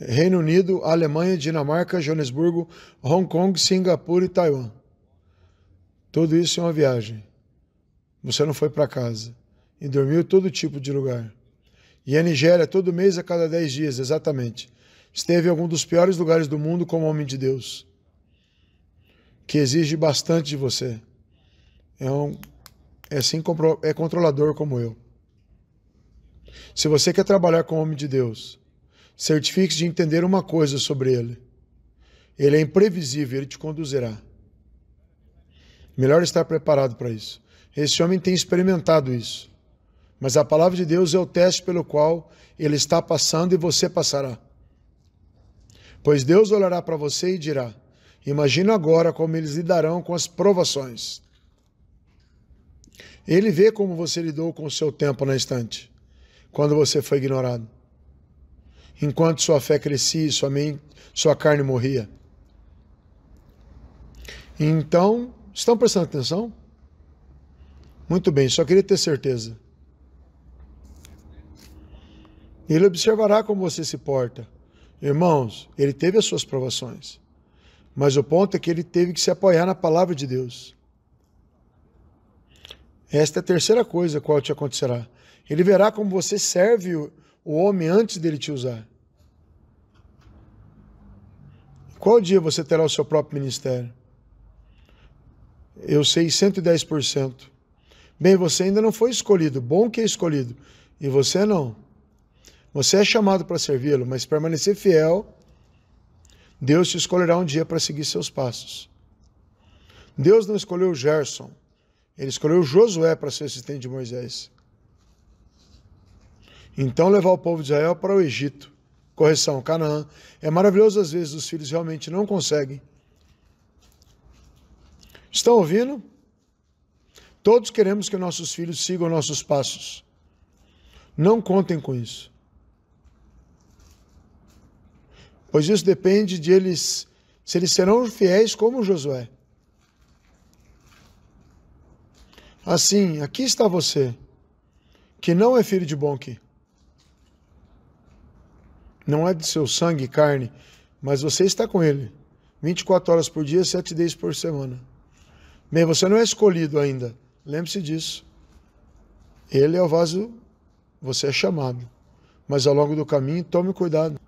Reino Unido, Alemanha, Dinamarca, Joanesburgo, Hong Kong, Singapura e Taiwan. Tudo isso é uma viagem. Você não foi para casa e dormiu todo tipo de lugar. E a Nigéria, todo mês a cada 10 dias, exatamente esteve em algum dos piores lugares do mundo como homem de Deus, que exige bastante de você. É, um, é, é controlador como eu. Se você quer trabalhar com o homem de Deus, certifique-se de entender uma coisa sobre ele. Ele é imprevisível, ele te conduzirá. Melhor estar preparado para isso. Esse homem tem experimentado isso. Mas a palavra de Deus é o teste pelo qual ele está passando e você passará. Pois Deus olhará para você e dirá: Imagina agora como eles lidarão com as provações. Ele vê como você lidou com o seu tempo na estante, quando você foi ignorado. Enquanto sua fé crescia, sua, sua carne morria. Então, estão prestando atenção? Muito bem, só queria ter certeza. Ele observará como você se porta. Irmãos, ele teve as suas provações. Mas o ponto é que ele teve que se apoiar na palavra de Deus. Esta é a terceira coisa qual te acontecerá. Ele verá como você serve o homem antes dele te usar. Qual dia você terá o seu próprio ministério? Eu sei 110%. Bem, você ainda não foi escolhido. Bom que é escolhido. E você não. Você é chamado para servi-lo, mas permanecer fiel, Deus te escolherá um dia para seguir seus passos. Deus não escolheu Gerson, ele escolheu Josué para ser assistente de Moisés. Então levar o povo de Israel para o Egito. Correção, Canaã. É maravilhoso às vezes os filhos realmente não conseguem. Estão ouvindo? Todos queremos que nossos filhos sigam nossos passos. Não contem com isso. pois isso depende de eles, se eles serão fiéis como Josué. Assim, aqui está você, que não é filho de que Não é de seu sangue e carne, mas você está com ele. 24 horas por dia, 7 dias por semana. Bem, você não é escolhido ainda. Lembre-se disso. Ele é o vaso, você é chamado. Mas ao longo do caminho, tome cuidado.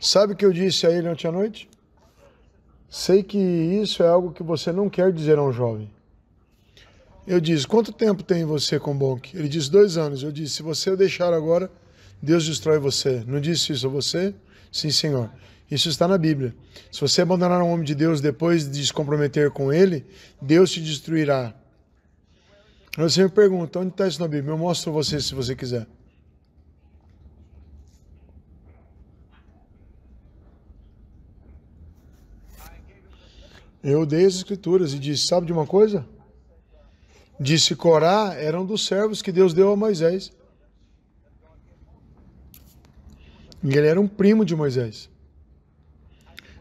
Sabe o que eu disse a ele ontem à noite? Sei que isso é algo que você não quer dizer a um jovem. Eu disse, quanto tempo tem você com Bonk? Ele disse, dois anos. Eu disse, se você o deixar agora, Deus destrói você. Não disse isso a você? Sim, senhor. Isso está na Bíblia. Se você abandonar um homem de Deus depois de se comprometer com ele, Deus te destruirá. Você me pergunta, onde está isso na Bíblia? Eu mostro a você se você quiser. Eu dei as escrituras e disse: Sabe de uma coisa? Disse Corá era um dos servos que Deus deu a Moisés. E ele era um primo de Moisés.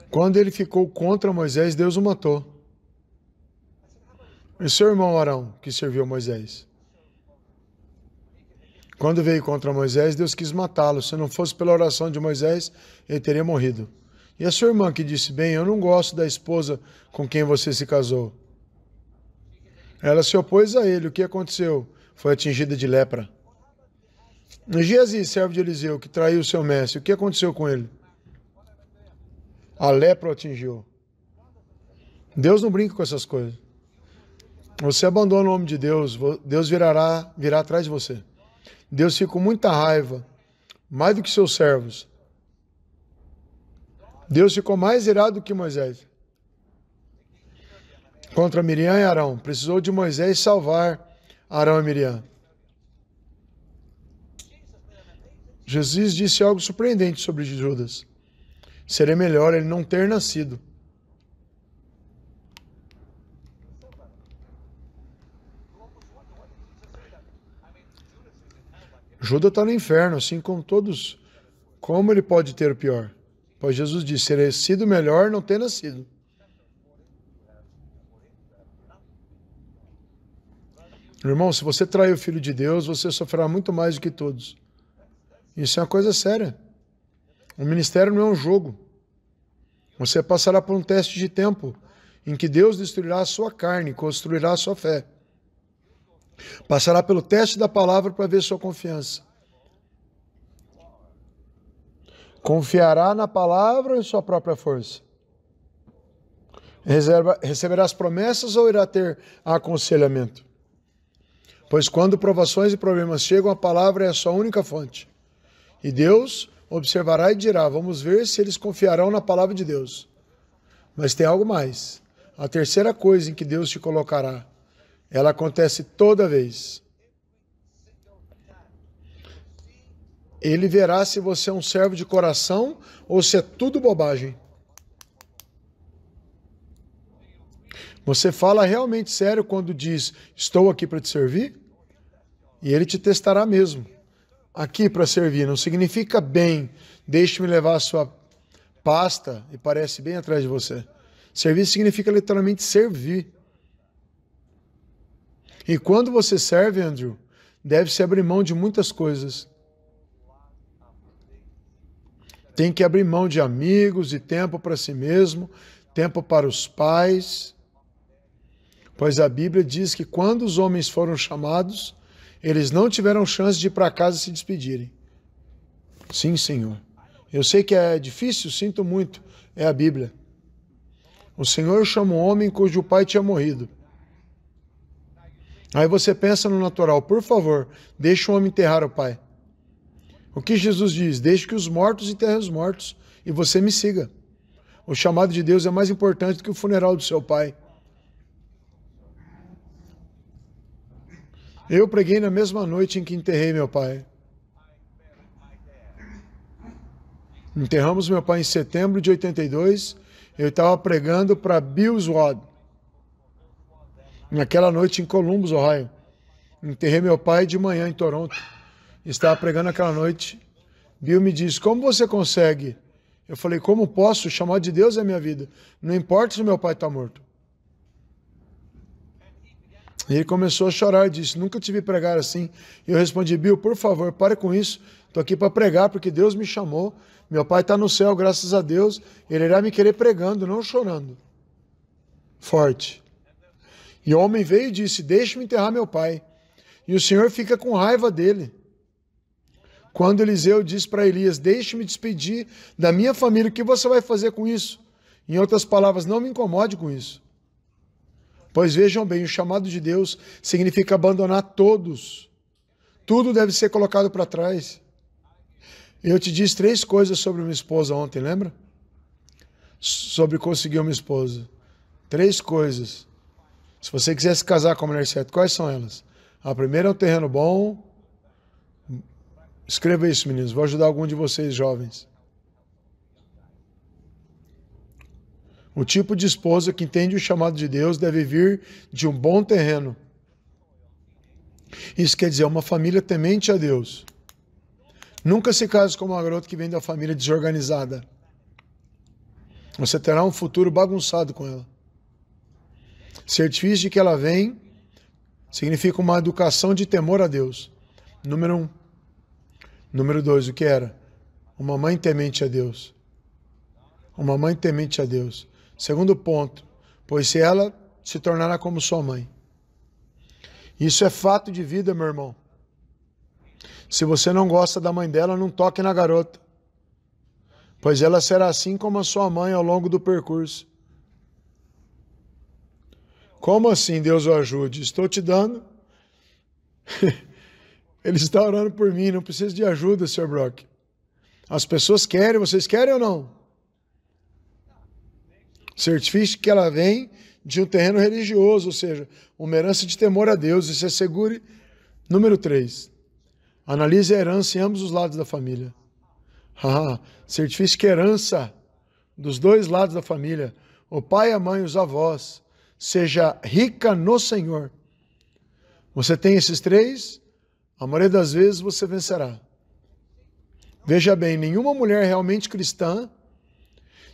Quando ele ficou contra Moisés, Deus o matou. E seu irmão Arão, que serviu a Moisés? Quando veio contra Moisés, Deus quis matá-lo. Se não fosse pela oração de Moisés, ele teria morrido. E a sua irmã que disse: Bem, eu não gosto da esposa com quem você se casou. Ela se opôs a ele. O que aconteceu? Foi atingida de lepra. No Geazi, servo de Eliseu, que traiu seu mestre, o que aconteceu com ele? A lepra o atingiu. Deus não brinca com essas coisas. Você abandona o nome de Deus, Deus virará, virá atrás de você. Deus fica com muita raiva, mais do que seus servos, Deus ficou mais irado que Moisés. Contra Miriam e Arão. Precisou de Moisés salvar Arão e Miriam. Jesus disse algo surpreendente sobre Judas. Seria melhor ele não ter nascido. Judas está no inferno, assim como todos. Como ele pode ter o pior? Pois Jesus disse: teria sido melhor não ter nascido. Irmão, se você trair o Filho de Deus, você sofrerá muito mais do que todos. Isso é uma coisa séria. O ministério não é um jogo. Você passará por um teste de tempo em que Deus destruirá a sua carne, construirá a sua fé. Passará pelo teste da palavra para ver sua confiança. Confiará na palavra ou em sua própria força? Reserva, receberá as promessas ou irá ter aconselhamento? Pois quando provações e problemas chegam, a palavra é a sua única fonte. E Deus observará e dirá: Vamos ver se eles confiarão na palavra de Deus. Mas tem algo mais. A terceira coisa em que Deus te colocará, ela acontece toda vez. Ele verá se você é um servo de coração ou se é tudo bobagem. Você fala realmente sério quando diz: Estou aqui para te servir? E ele te testará mesmo. Aqui para servir não significa bem, deixe-me levar a sua pasta e parece bem atrás de você. Servir significa literalmente servir. E quando você serve, Andrew, deve se abrir mão de muitas coisas tem que abrir mão de amigos e tempo para si mesmo, tempo para os pais. Pois a Bíblia diz que quando os homens foram chamados, eles não tiveram chance de ir para casa se despedirem. Sim, Senhor. Eu sei que é difícil, sinto muito. É a Bíblia. O Senhor chama um homem cujo pai tinha morrido. Aí você pensa no natural, por favor, deixa o homem enterrar o pai. O que Jesus diz? Deixe que os mortos enterrem os mortos e você me siga. O chamado de Deus é mais importante do que o funeral do seu pai. Eu preguei na mesma noite em que enterrei meu pai. Enterramos meu pai em setembro de 82. Eu estava pregando para Bill Wad. Naquela noite em Columbus, Ohio. Enterrei meu pai de manhã em Toronto estava pregando aquela noite. Bill me disse: Como você consegue? Eu falei: Como posso? Chamar de Deus é minha vida. Não importa se meu pai está morto. E ele começou a chorar e disse: Nunca te vi pregar assim. E eu respondi: Bill, por favor, pare com isso. Estou aqui para pregar porque Deus me chamou. Meu pai está no céu, graças a Deus. Ele irá me querer pregando, não chorando. Forte. E o homem veio e disse: Deixe-me enterrar meu pai. E o Senhor fica com raiva dele. Quando Eliseu diz para Elias: Deixe-me despedir da minha família, o que você vai fazer com isso? Em outras palavras, não me incomode com isso. Pois vejam bem, o chamado de Deus significa abandonar todos. Tudo deve ser colocado para trás. Eu te disse três coisas sobre minha esposa ontem, lembra? Sobre conseguir uma esposa. Três coisas. Se você quiser se casar com a mulher certa, quais são elas? A primeira é um terreno bom, Escreva isso, meninos. Vou ajudar algum de vocês jovens. O tipo de esposa que entende o chamado de Deus deve vir de um bom terreno. Isso quer dizer uma família temente a Deus. Nunca se case com uma garota que vem da família desorganizada. Você terá um futuro bagunçado com ela. Certifique de que ela vem significa uma educação de temor a Deus. Número um. Número dois, o que era? Uma mãe temente a Deus. Uma mãe temente a Deus. Segundo ponto, pois se ela se tornará como sua mãe. Isso é fato de vida, meu irmão. Se você não gosta da mãe dela, não toque na garota, pois ela será assim como a sua mãe ao longo do percurso. Como assim Deus o ajude? Estou te dando <laughs> Ele está orando por mim, não preciso de ajuda, Sr. Brock. As pessoas querem, vocês querem ou não? Certifique que ela vem de um terreno religioso, ou seja, uma herança de temor a Deus, e se é segure. Número 3. Analise a herança em ambos os lados da família. Ah, certifique que a herança dos dois lados da família, o pai, a mãe, os avós, seja rica no Senhor. Você tem esses três? A maioria das vezes você vencerá. Veja bem, nenhuma mulher realmente cristã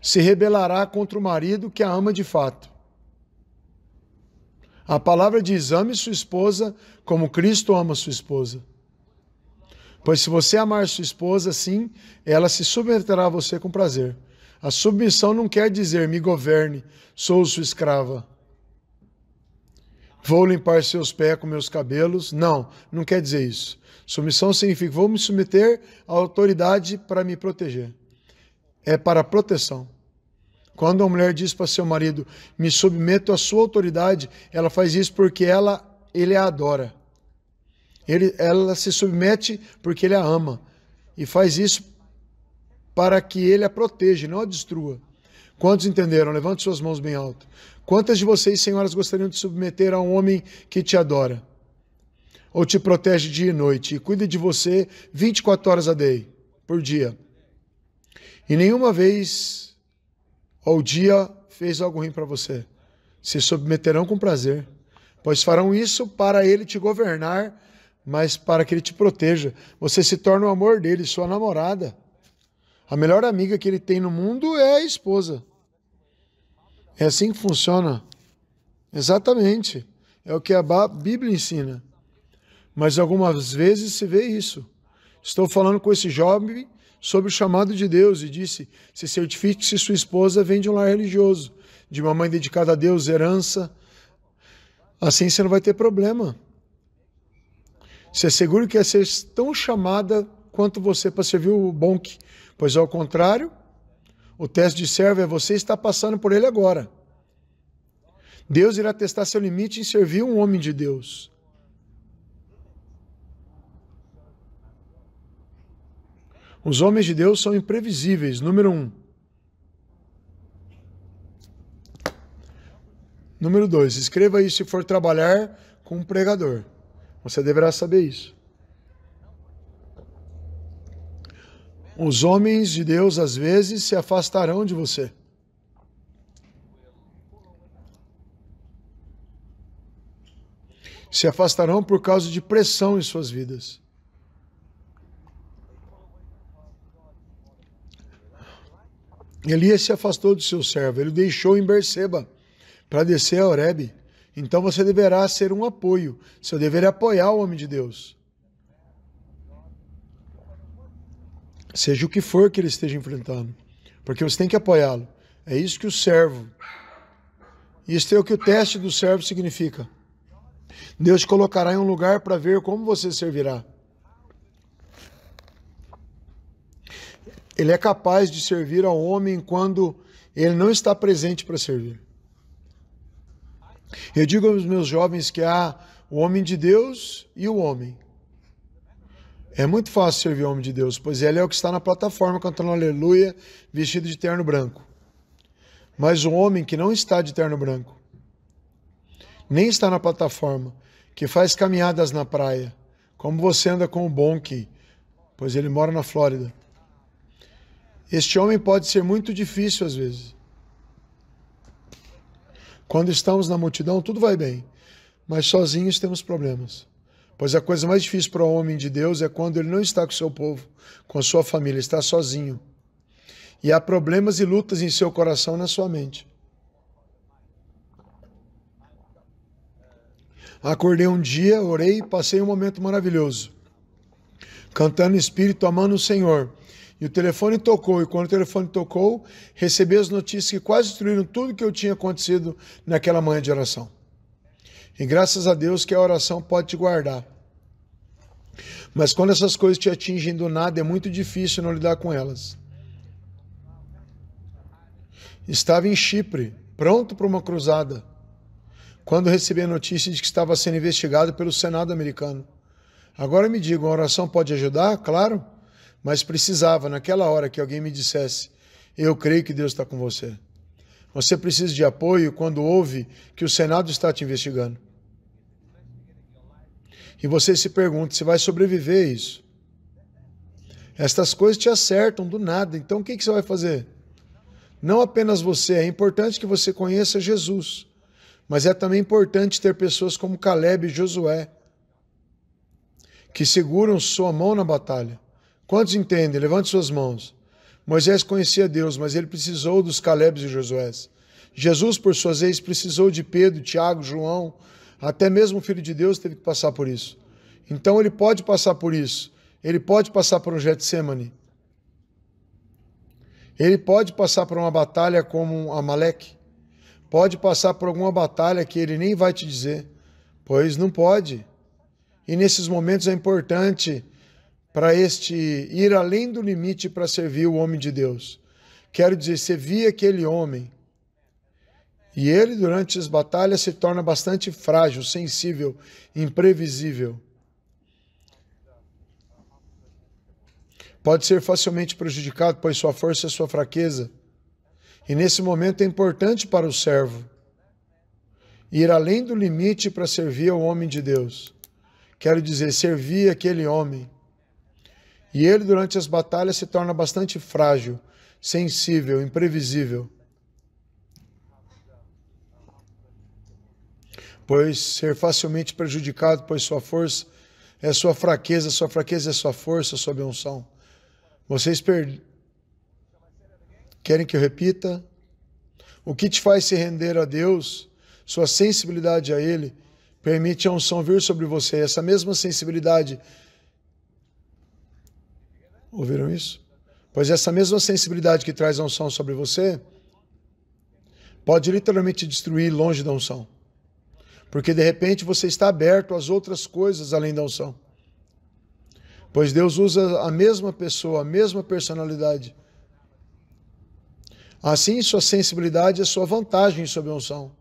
se rebelará contra o marido que a ama de fato. A palavra diz: ame sua esposa como Cristo ama sua esposa. Pois se você amar sua esposa assim, ela se submeterá a você com prazer. A submissão não quer dizer me governe, sou sua escrava. Vou limpar seus pés com meus cabelos. Não, não quer dizer isso. Submissão significa vou me submeter à autoridade para me proteger. É para proteção. Quando uma mulher diz para seu marido, me submeto à sua autoridade, ela faz isso porque ela, ele a adora. Ele, ela se submete porque ele a ama. E faz isso para que ele a proteja, não a destrua. Quantos entenderam? Levante suas mãos bem alto. Quantas de vocês, senhoras, gostariam de submeter a um homem que te adora? Ou te protege dia e noite e cuida de você 24 horas a day, por dia? E nenhuma vez ao dia fez algo ruim para você. Se submeterão com prazer, pois farão isso para ele te governar, mas para que ele te proteja. Você se torna o amor dele, sua namorada. A melhor amiga que ele tem no mundo é a esposa. É assim que funciona. Exatamente. É o que a Bíblia ensina. Mas algumas vezes se vê isso. Estou falando com esse jovem sobre o chamado de Deus e disse: se certifique se sua esposa vem de um lar religioso, de uma mãe dedicada a Deus, herança. Assim você não vai ter problema. Se assegure que é ser tão chamada quanto você para servir o bonk, pois ao contrário, o teste de servo é você está passando por ele agora. Deus irá testar seu limite em servir um homem de Deus. Os homens de Deus são imprevisíveis, número um. Número dois, escreva isso se for trabalhar com um pregador. Você deverá saber isso. Os homens de Deus às vezes se afastarão de você. Se afastarão por causa de pressão em suas vidas. Elias se afastou do seu servo, ele deixou em Berseba para descer a Oreb. Então você deverá ser um apoio, você deverá apoiar o homem de Deus. seja o que for que ele esteja enfrentando, porque você tem que apoiá-lo. É isso que o servo. Isso é o que o teste do servo significa. Deus te colocará em um lugar para ver como você servirá. Ele é capaz de servir ao homem quando ele não está presente para servir. Eu digo aos meus jovens que há o homem de Deus e o homem. É muito fácil servir o homem de Deus, pois ele é o que está na plataforma cantando aleluia, vestido de terno branco. Mas o homem que não está de terno branco, nem está na plataforma, que faz caminhadas na praia, como você anda com o Bonk, pois ele mora na Flórida. Este homem pode ser muito difícil às vezes. Quando estamos na multidão, tudo vai bem, mas sozinhos temos problemas. Pois a coisa mais difícil para o homem de Deus é quando ele não está com seu povo, com sua família, está sozinho. E há problemas e lutas em seu coração, na sua mente. Acordei um dia, orei e passei um momento maravilhoso. Cantando espírito, amando o Senhor. E o telefone tocou, e quando o telefone tocou, recebi as notícias que quase destruíram tudo que eu tinha acontecido naquela manhã de oração. E graças a Deus que a oração pode te guardar. Mas quando essas coisas te atingem do nada, é muito difícil não lidar com elas. Estava em Chipre, pronto para uma cruzada, quando recebi a notícia de que estava sendo investigado pelo Senado americano. Agora me digam, a oração pode ajudar? Claro, mas precisava, naquela hora, que alguém me dissesse: Eu creio que Deus está com você. Você precisa de apoio quando ouve que o Senado está te investigando. E você se pergunta se vai sobreviver a isso. Estas coisas te acertam do nada, então o que, que você vai fazer? Não apenas você, é importante que você conheça Jesus, mas é também importante ter pessoas como Caleb e Josué, que seguram sua mão na batalha. Quantos entendem? Levante suas mãos. Moisés conhecia Deus, mas ele precisou dos Calebes e Josué. Jesus, por suas vezes, precisou de Pedro, Tiago, João, até mesmo o Filho de Deus teve que passar por isso. Então ele pode passar por isso. Ele pode passar por um Getsemane. Ele pode passar por uma batalha como um Amaleque. Pode passar por alguma batalha que ele nem vai te dizer, pois não pode. E nesses momentos é importante para este ir além do limite para servir o homem de Deus. Quero dizer, você via aquele homem e ele, durante as batalhas, se torna bastante frágil, sensível, imprevisível. Pode ser facilmente prejudicado, pois sua força é sua fraqueza. E nesse momento é importante para o servo ir além do limite para servir ao homem de Deus. Quero dizer, servir aquele homem. E ele, durante as batalhas, se torna bastante frágil, sensível, imprevisível. pois ser facilmente prejudicado, pois sua força é sua fraqueza, sua fraqueza é sua força, sob unção. Vocês per... querem que eu repita? O que te faz se render a Deus, sua sensibilidade a Ele, permite a unção vir sobre você. Essa mesma sensibilidade. Ouviram isso? Pois essa mesma sensibilidade que traz a unção sobre você pode literalmente destruir longe da unção. Porque de repente você está aberto às outras coisas além da unção. Pois Deus usa a mesma pessoa, a mesma personalidade. Assim, sua sensibilidade é sua vantagem sobre a unção.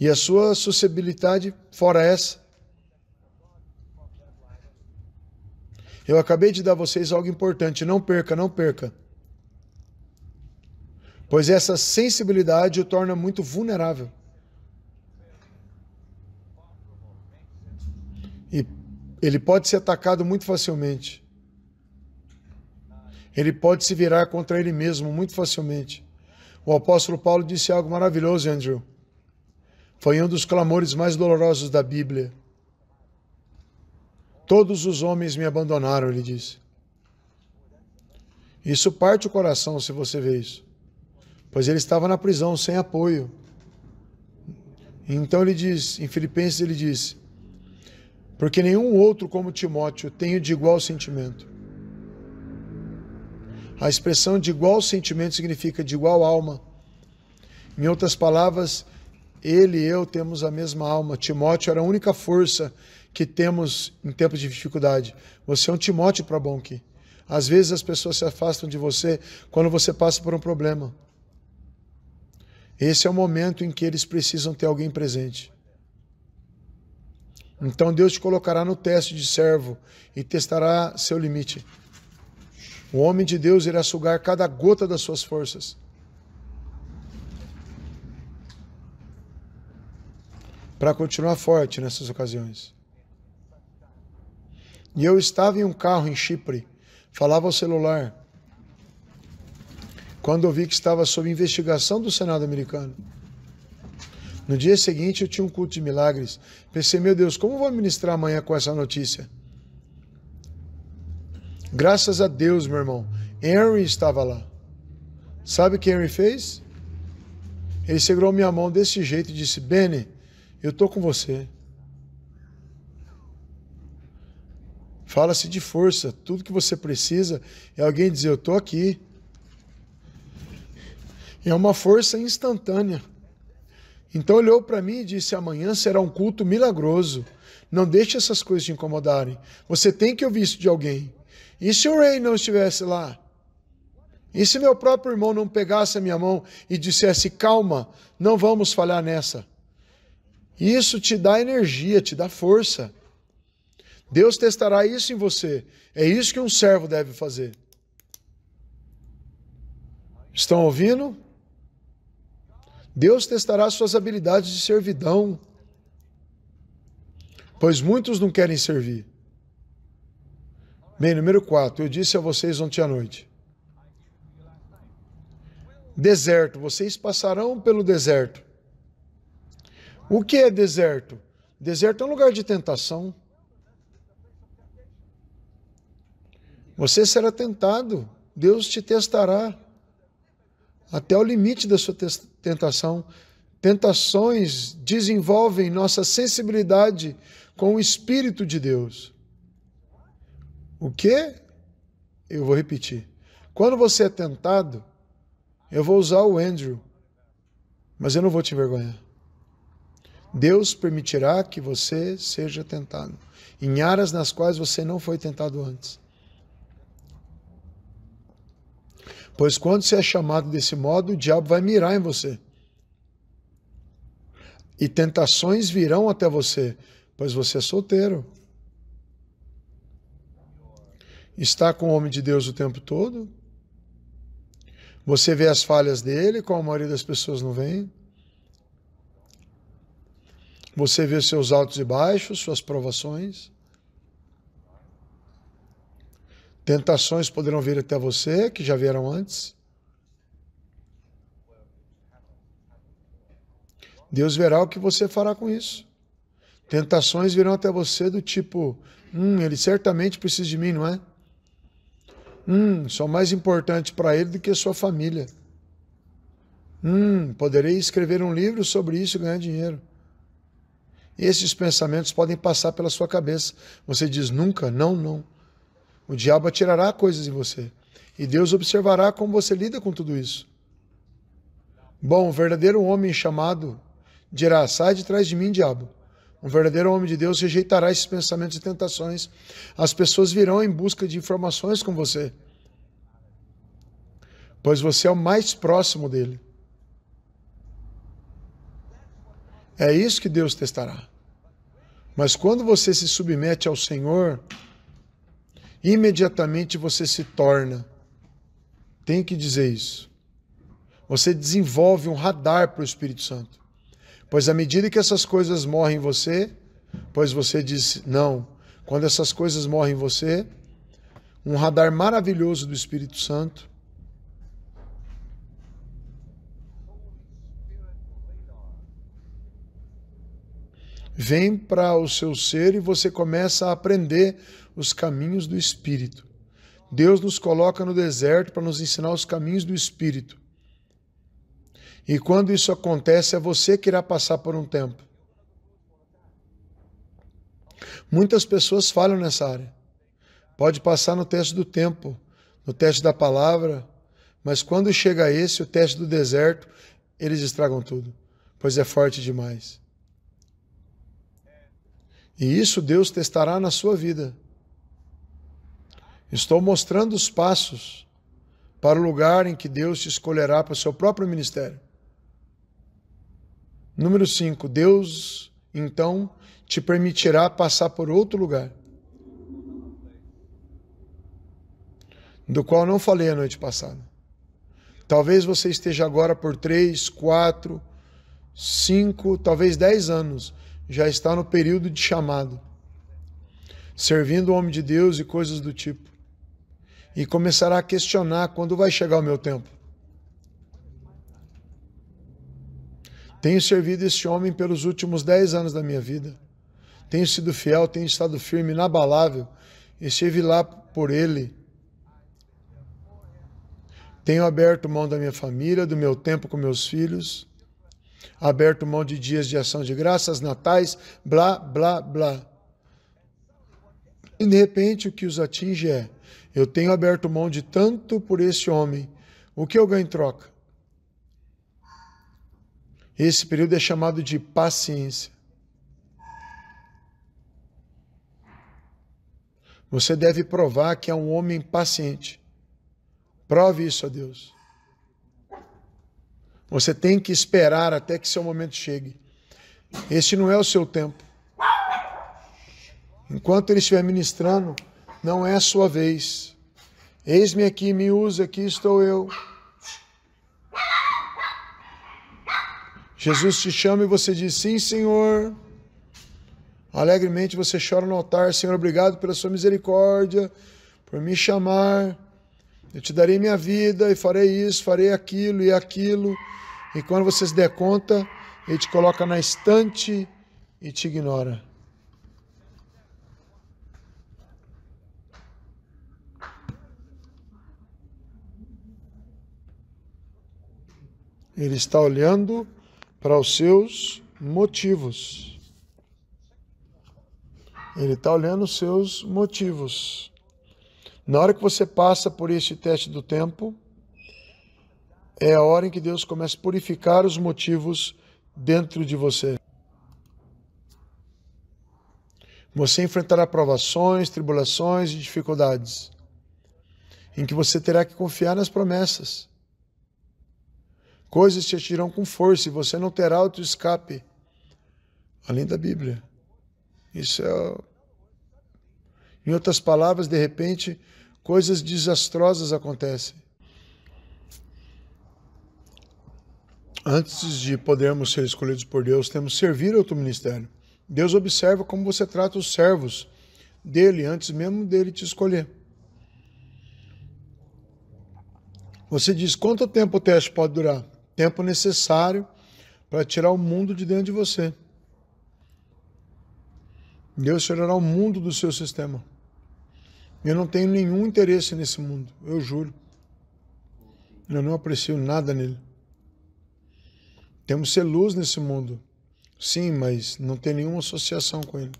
E a sua suscetibilidade, fora essa. Eu acabei de dar a vocês algo importante. Não perca, não perca. Pois essa sensibilidade o torna muito vulnerável. Ele pode ser atacado muito facilmente. Ele pode se virar contra ele mesmo muito facilmente. O apóstolo Paulo disse algo maravilhoso, Andrew. Foi um dos clamores mais dolorosos da Bíblia. Todos os homens me abandonaram, ele disse. Isso parte o coração se você vê isso. Pois ele estava na prisão sem apoio. Então ele diz, em Filipenses ele diz: porque nenhum outro como Timóteo tenho de igual sentimento. A expressão de igual sentimento significa de igual alma. Em outras palavras, ele e eu temos a mesma alma. Timóteo era a única força que temos em tempos de dificuldade. Você é um Timóteo para Bonk. Às vezes as pessoas se afastam de você quando você passa por um problema. Esse é o momento em que eles precisam ter alguém presente. Então Deus te colocará no teste de servo e testará seu limite. O homem de Deus irá sugar cada gota das suas forças. Para continuar forte nessas ocasiões. E eu estava em um carro em Chipre, falava ao celular, quando eu vi que estava sob investigação do Senado americano. No dia seguinte eu tinha um culto de milagres. Pensei, meu Deus, como vou ministrar amanhã com essa notícia? Graças a Deus, meu irmão, Henry estava lá. Sabe o que Henry fez? Ele segurou minha mão desse jeito e disse: Benny, eu tô com você. Fala-se de força. Tudo que você precisa é alguém dizer: Eu tô aqui. É uma força instantânea. Então olhou para mim e disse: Amanhã será um culto milagroso. Não deixe essas coisas te incomodarem. Você tem que ouvir isso de alguém. E se o rei não estivesse lá? E se meu próprio irmão não pegasse a minha mão e dissesse: Calma, não vamos falhar nessa? Isso te dá energia, te dá força. Deus testará isso em você. É isso que um servo deve fazer. Estão ouvindo? Deus testará suas habilidades de servidão, pois muitos não querem servir. Bem, número 4, eu disse a vocês ontem à noite. Deserto, vocês passarão pelo deserto. O que é deserto? Deserto é um lugar de tentação. Você será tentado, Deus te testará até o limite da sua tentação. Tentações desenvolvem nossa sensibilidade com o Espírito de Deus. O que? Eu vou repetir. Quando você é tentado, eu vou usar o Andrew, mas eu não vou te envergonhar. Deus permitirá que você seja tentado em áreas nas quais você não foi tentado antes. Pois quando você é chamado desse modo, o diabo vai mirar em você. E tentações virão até você, pois você é solteiro. Está com o homem de Deus o tempo todo. Você vê as falhas dele, como a maioria das pessoas não vê. Você vê os seus altos e baixos, suas provações. Tentações poderão vir até você, que já vieram antes. Deus verá o que você fará com isso. Tentações virão até você do tipo: hum, ele certamente precisa de mim, não é? Hum, sou mais importante para ele do que sua família. Hum, poderei escrever um livro sobre isso e ganhar dinheiro. Esses pensamentos podem passar pela sua cabeça. Você diz nunca, não, não. O diabo atirará coisas em você. E Deus observará como você lida com tudo isso. Bom, um verdadeiro homem chamado dirá: Sai de trás de mim, diabo. Um verdadeiro homem de Deus rejeitará esses pensamentos e tentações. As pessoas virão em busca de informações com você, pois você é o mais próximo dele. É isso que Deus testará. Mas quando você se submete ao Senhor, imediatamente você se torna. Tem que dizer isso. Você desenvolve um radar para o Espírito Santo. Pois à medida que essas coisas morrem em você, pois você diz, não, quando essas coisas morrem em você, um radar maravilhoso do Espírito Santo vem para o seu ser e você começa a aprender os caminhos do Espírito. Deus nos coloca no deserto para nos ensinar os caminhos do Espírito. E quando isso acontece, é você que irá passar por um tempo. Muitas pessoas falham nessa área. Pode passar no teste do tempo, no teste da palavra, mas quando chega esse, o teste do deserto, eles estragam tudo, pois é forte demais. E isso Deus testará na sua vida. Estou mostrando os passos para o lugar em que Deus te escolherá para o seu próprio ministério. Número 5. Deus, então, te permitirá passar por outro lugar, do qual não falei a noite passada. Talvez você esteja agora por 3, 4, 5, talvez 10 anos, já está no período de chamado, servindo o homem de Deus e coisas do tipo e começará a questionar quando vai chegar o meu tempo. Tenho servido este homem pelos últimos dez anos da minha vida. Tenho sido fiel, tenho estado firme, inabalável. Estive lá por ele. Tenho aberto mão da minha família, do meu tempo com meus filhos. Aberto mão de dias de ação de graças, natais, blá, blá, blá. E de repente o que os atinge é: eu tenho aberto mão de tanto por esse homem, o que eu ganho em troca? Esse período é chamado de paciência. Você deve provar que é um homem paciente. Prove isso a Deus. Você tem que esperar até que seu momento chegue. Esse não é o seu tempo. Enquanto ele estiver ministrando, não é a sua vez. Eis-me aqui, me usa, aqui estou eu. Jesus te chama e você diz: Sim, Senhor. Alegremente você chora no altar: Senhor, obrigado pela sua misericórdia, por me chamar. Eu te darei minha vida e farei isso, farei aquilo e aquilo. E quando você se der conta, ele te coloca na estante e te ignora. Ele está olhando para os seus motivos. Ele está olhando os seus motivos. Na hora que você passa por este teste do tempo, é a hora em que Deus começa a purificar os motivos dentro de você. Você enfrentará provações, tribulações e dificuldades, em que você terá que confiar nas promessas Coisas te atirarão com força e você não terá outro escape. Além da Bíblia. Isso é. Em outras palavras, de repente, coisas desastrosas acontecem. Antes de podermos ser escolhidos por Deus, temos servir outro ministério. Deus observa como você trata os servos dele antes mesmo dele te escolher. Você diz quanto tempo o teste pode durar? tempo necessário para tirar o mundo de dentro de você. Deus tirará o mundo do seu sistema. Eu não tenho nenhum interesse nesse mundo, eu juro. Eu não aprecio nada nele. Temos ser luz nesse mundo, sim, mas não tem nenhuma associação com ele.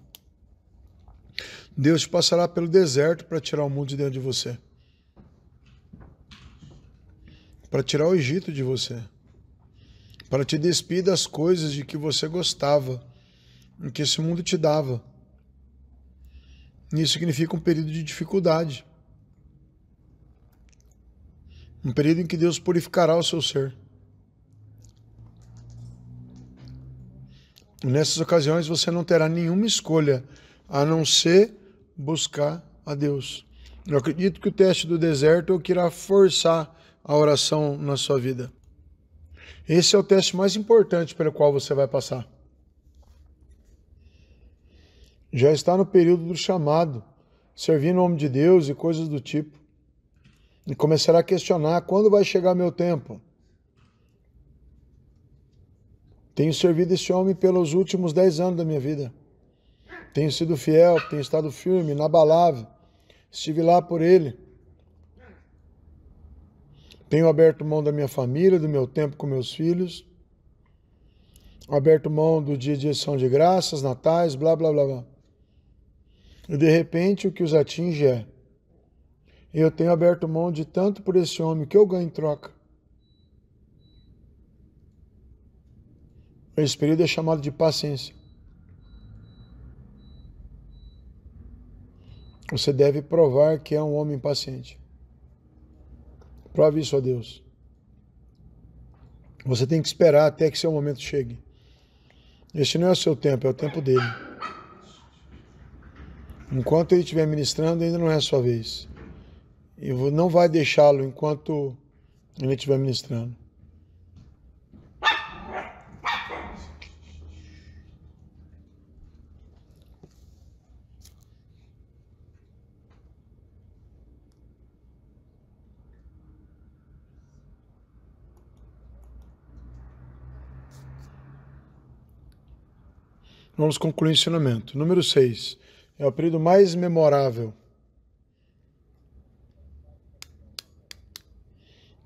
Deus te passará pelo deserto para tirar o mundo de dentro de você para tirar o Egito de você para te despir das coisas de que você gostava, em que esse mundo te dava. Isso significa um período de dificuldade. Um período em que Deus purificará o seu ser. nessas ocasiões você não terá nenhuma escolha a não ser buscar a Deus. Eu acredito que o teste do deserto é o que irá forçar a oração na sua vida. Esse é o teste mais importante pelo qual você vai passar. Já está no período do chamado, servindo o nome de Deus e coisas do tipo. E começará a questionar: quando vai chegar meu tempo? Tenho servido esse homem pelos últimos dez anos da minha vida. Tenho sido fiel, tenho estado firme, inabalável. Estive lá por ele. Tenho aberto mão da minha família, do meu tempo com meus filhos. Aberto mão do dia de São de graças, natais, blá, blá, blá, blá. E de repente o que os atinge é: eu tenho aberto mão de tanto por esse homem que eu ganho em troca. Esse período é chamado de paciência. Você deve provar que é um homem paciente. Prove isso a Deus. Você tem que esperar até que seu momento chegue. Este não é o seu tempo, é o tempo dele. Enquanto ele estiver ministrando, ainda não é a sua vez. E não vai deixá-lo enquanto ele estiver ministrando. vamos concluir o ensinamento. Número 6. É o período mais memorável.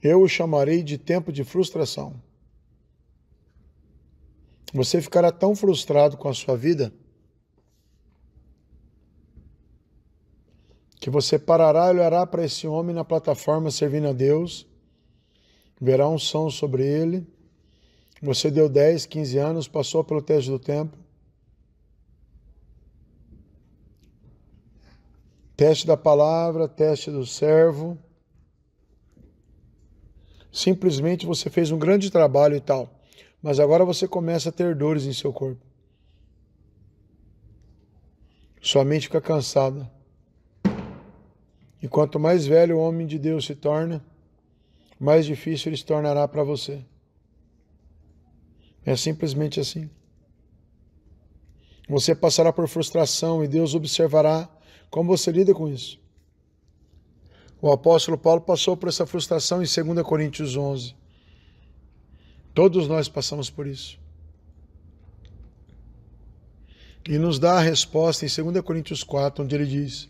Eu o chamarei de tempo de frustração. Você ficará tão frustrado com a sua vida que você parará e olhará para esse homem na plataforma servindo a Deus, verá um som sobre ele. Você deu 10, 15 anos, passou pelo teste do tempo, Teste da palavra, teste do servo. Simplesmente você fez um grande trabalho e tal, mas agora você começa a ter dores em seu corpo. Sua mente fica cansada. E quanto mais velho o homem de Deus se torna, mais difícil ele se tornará para você. É simplesmente assim. Você passará por frustração e Deus observará como você lida com isso? O apóstolo Paulo passou por essa frustração em 2 Coríntios 11. Todos nós passamos por isso. E nos dá a resposta em 2 Coríntios 4, onde ele diz: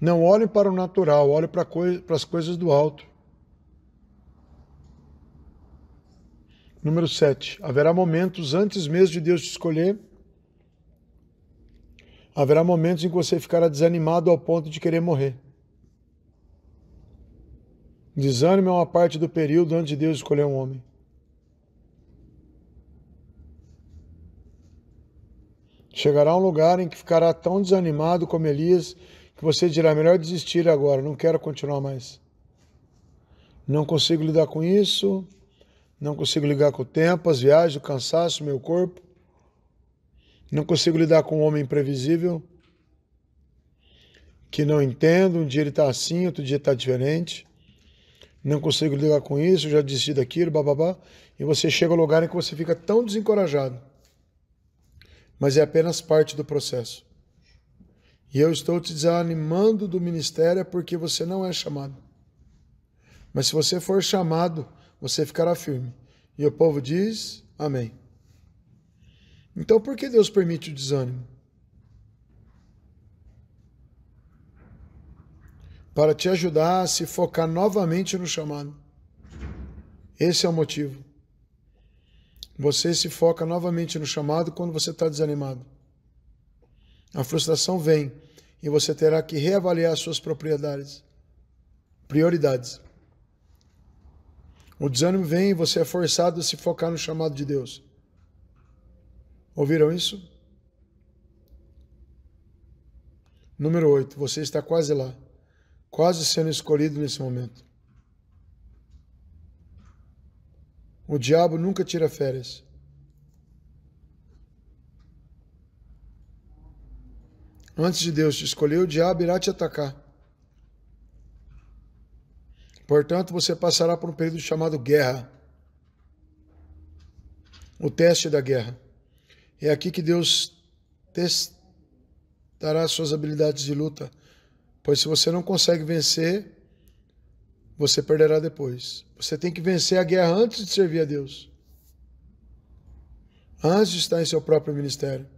Não olhem para o natural, olhem para, coi para as coisas do alto. Número 7. Haverá momentos antes mesmo de Deus te escolher haverá momentos em que você ficará desanimado ao ponto de querer morrer. Desânimo é uma parte do período antes de Deus escolher um homem. Chegará um lugar em que ficará tão desanimado como Elias que você dirá: melhor desistir agora, não quero continuar mais. Não consigo lidar com isso, não consigo ligar com o tempo, as viagens, o cansaço, meu corpo. Não consigo lidar com um homem imprevisível, que não entendo, um dia ele está assim, outro dia está diferente. Não consigo lidar com isso, já desisti daquilo, bababá. E você chega a um lugar em que você fica tão desencorajado. Mas é apenas parte do processo. E eu estou te desanimando do ministério porque você não é chamado. Mas se você for chamado, você ficará firme. E o povo diz: Amém. Então, por que Deus permite o desânimo? Para te ajudar a se focar novamente no chamado. Esse é o motivo. Você se foca novamente no chamado quando você está desanimado. A frustração vem e você terá que reavaliar suas propriedades, prioridades. O desânimo vem e você é forçado a se focar no chamado de Deus. Ouviram isso? Número 8. Você está quase lá, quase sendo escolhido nesse momento. O diabo nunca tira férias. Antes de Deus te escolher, o diabo irá te atacar. Portanto, você passará por um período chamado guerra o teste da guerra. É aqui que Deus testará suas habilidades de luta, pois se você não consegue vencer, você perderá depois. Você tem que vencer a guerra antes de servir a Deus, antes de estar em seu próprio ministério.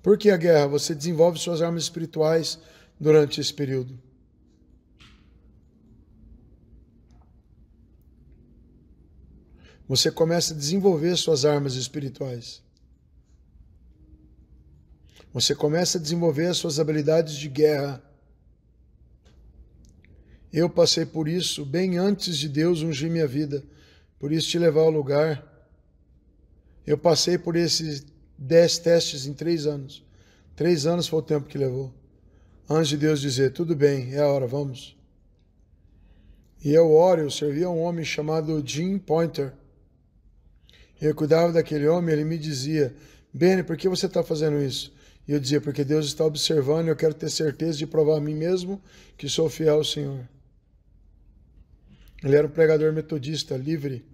Por que a guerra? Você desenvolve suas armas espirituais durante esse período. você começa a desenvolver suas armas espirituais. Você começa a desenvolver suas habilidades de guerra. Eu passei por isso bem antes de Deus ungir minha vida, por isso te levar ao lugar. Eu passei por esses dez testes em três anos. Três anos foi o tempo que levou. Antes de Deus dizer, tudo bem, é a hora, vamos. E eu oro, eu servi a um homem chamado Jim Pointer, eu cuidava daquele homem, ele me dizia: Bene, por que você está fazendo isso? E eu dizia: Porque Deus está observando, eu quero ter certeza de provar a mim mesmo que sou fiel ao Senhor. Ele era um pregador metodista, livre.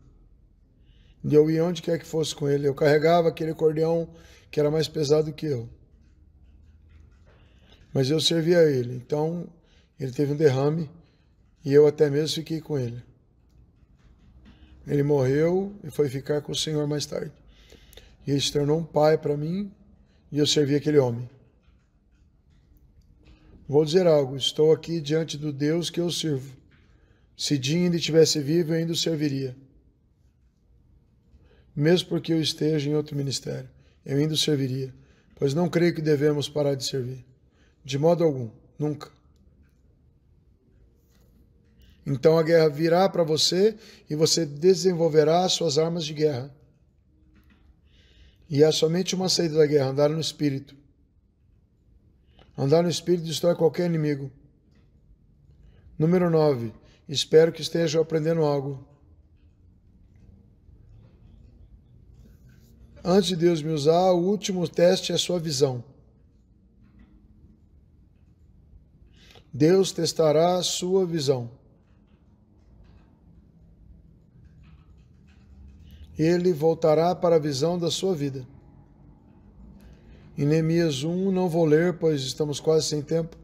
E eu ia onde quer que fosse com ele. Eu carregava aquele cordeão que era mais pesado que eu. Mas eu servia a ele. Então, ele teve um derrame e eu até mesmo fiquei com ele. Ele morreu e foi ficar com o Senhor mais tarde. E ele se tornou um pai para mim e eu servi aquele homem. Vou dizer algo: estou aqui diante do Deus que eu sirvo. Se Jim ainda estivesse vivo, eu ainda o serviria. Mesmo porque eu esteja em outro ministério, eu ainda o serviria, pois não creio que devemos parar de servir. De modo algum, nunca. Então a guerra virá para você e você desenvolverá as suas armas de guerra. E há é somente uma saída da guerra: andar no espírito. Andar no espírito destrói qualquer inimigo. Número 9. Espero que esteja aprendendo algo. Antes de Deus me usar, o último teste é a sua visão. Deus testará a sua visão. ele voltará para a visão da sua vida. Em Neemias 1, não vou ler, pois estamos quase sem tempo.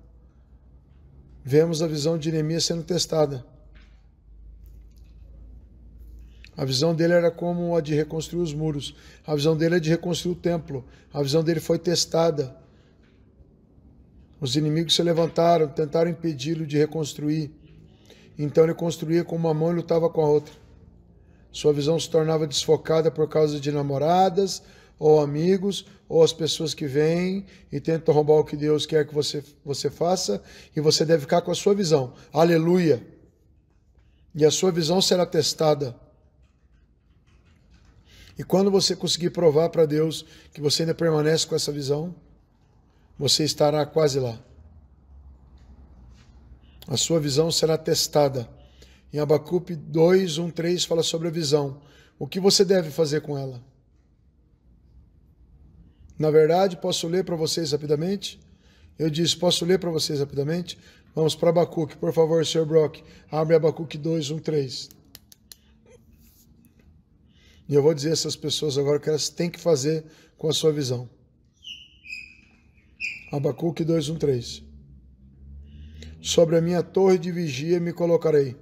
Vemos a visão de Neemias sendo testada. A visão dele era como a de reconstruir os muros. A visão dele é de reconstruir o templo. A visão dele foi testada. Os inimigos se levantaram, tentaram impedi-lo de reconstruir. Então ele construía com uma mão e lutava com a outra. Sua visão se tornava desfocada por causa de namoradas ou amigos ou as pessoas que vêm e tentam roubar o que Deus quer que você, você faça e você deve ficar com a sua visão. Aleluia! E a sua visão será testada. E quando você conseguir provar para Deus que você ainda permanece com essa visão, você estará quase lá. A sua visão será testada em Abacupe 2, 1, 3 fala sobre a visão. O que você deve fazer com ela? Na verdade, posso ler para vocês rapidamente? Eu disse, posso ler para vocês rapidamente? Vamos para Abacuque, por favor, Sr. Brock. Abre Abacuque 2, 1, 3. E eu vou dizer a essas pessoas agora o que elas têm que fazer com a sua visão. Abacuque 2, 1, 3. Sobre a minha torre de vigia me colocarei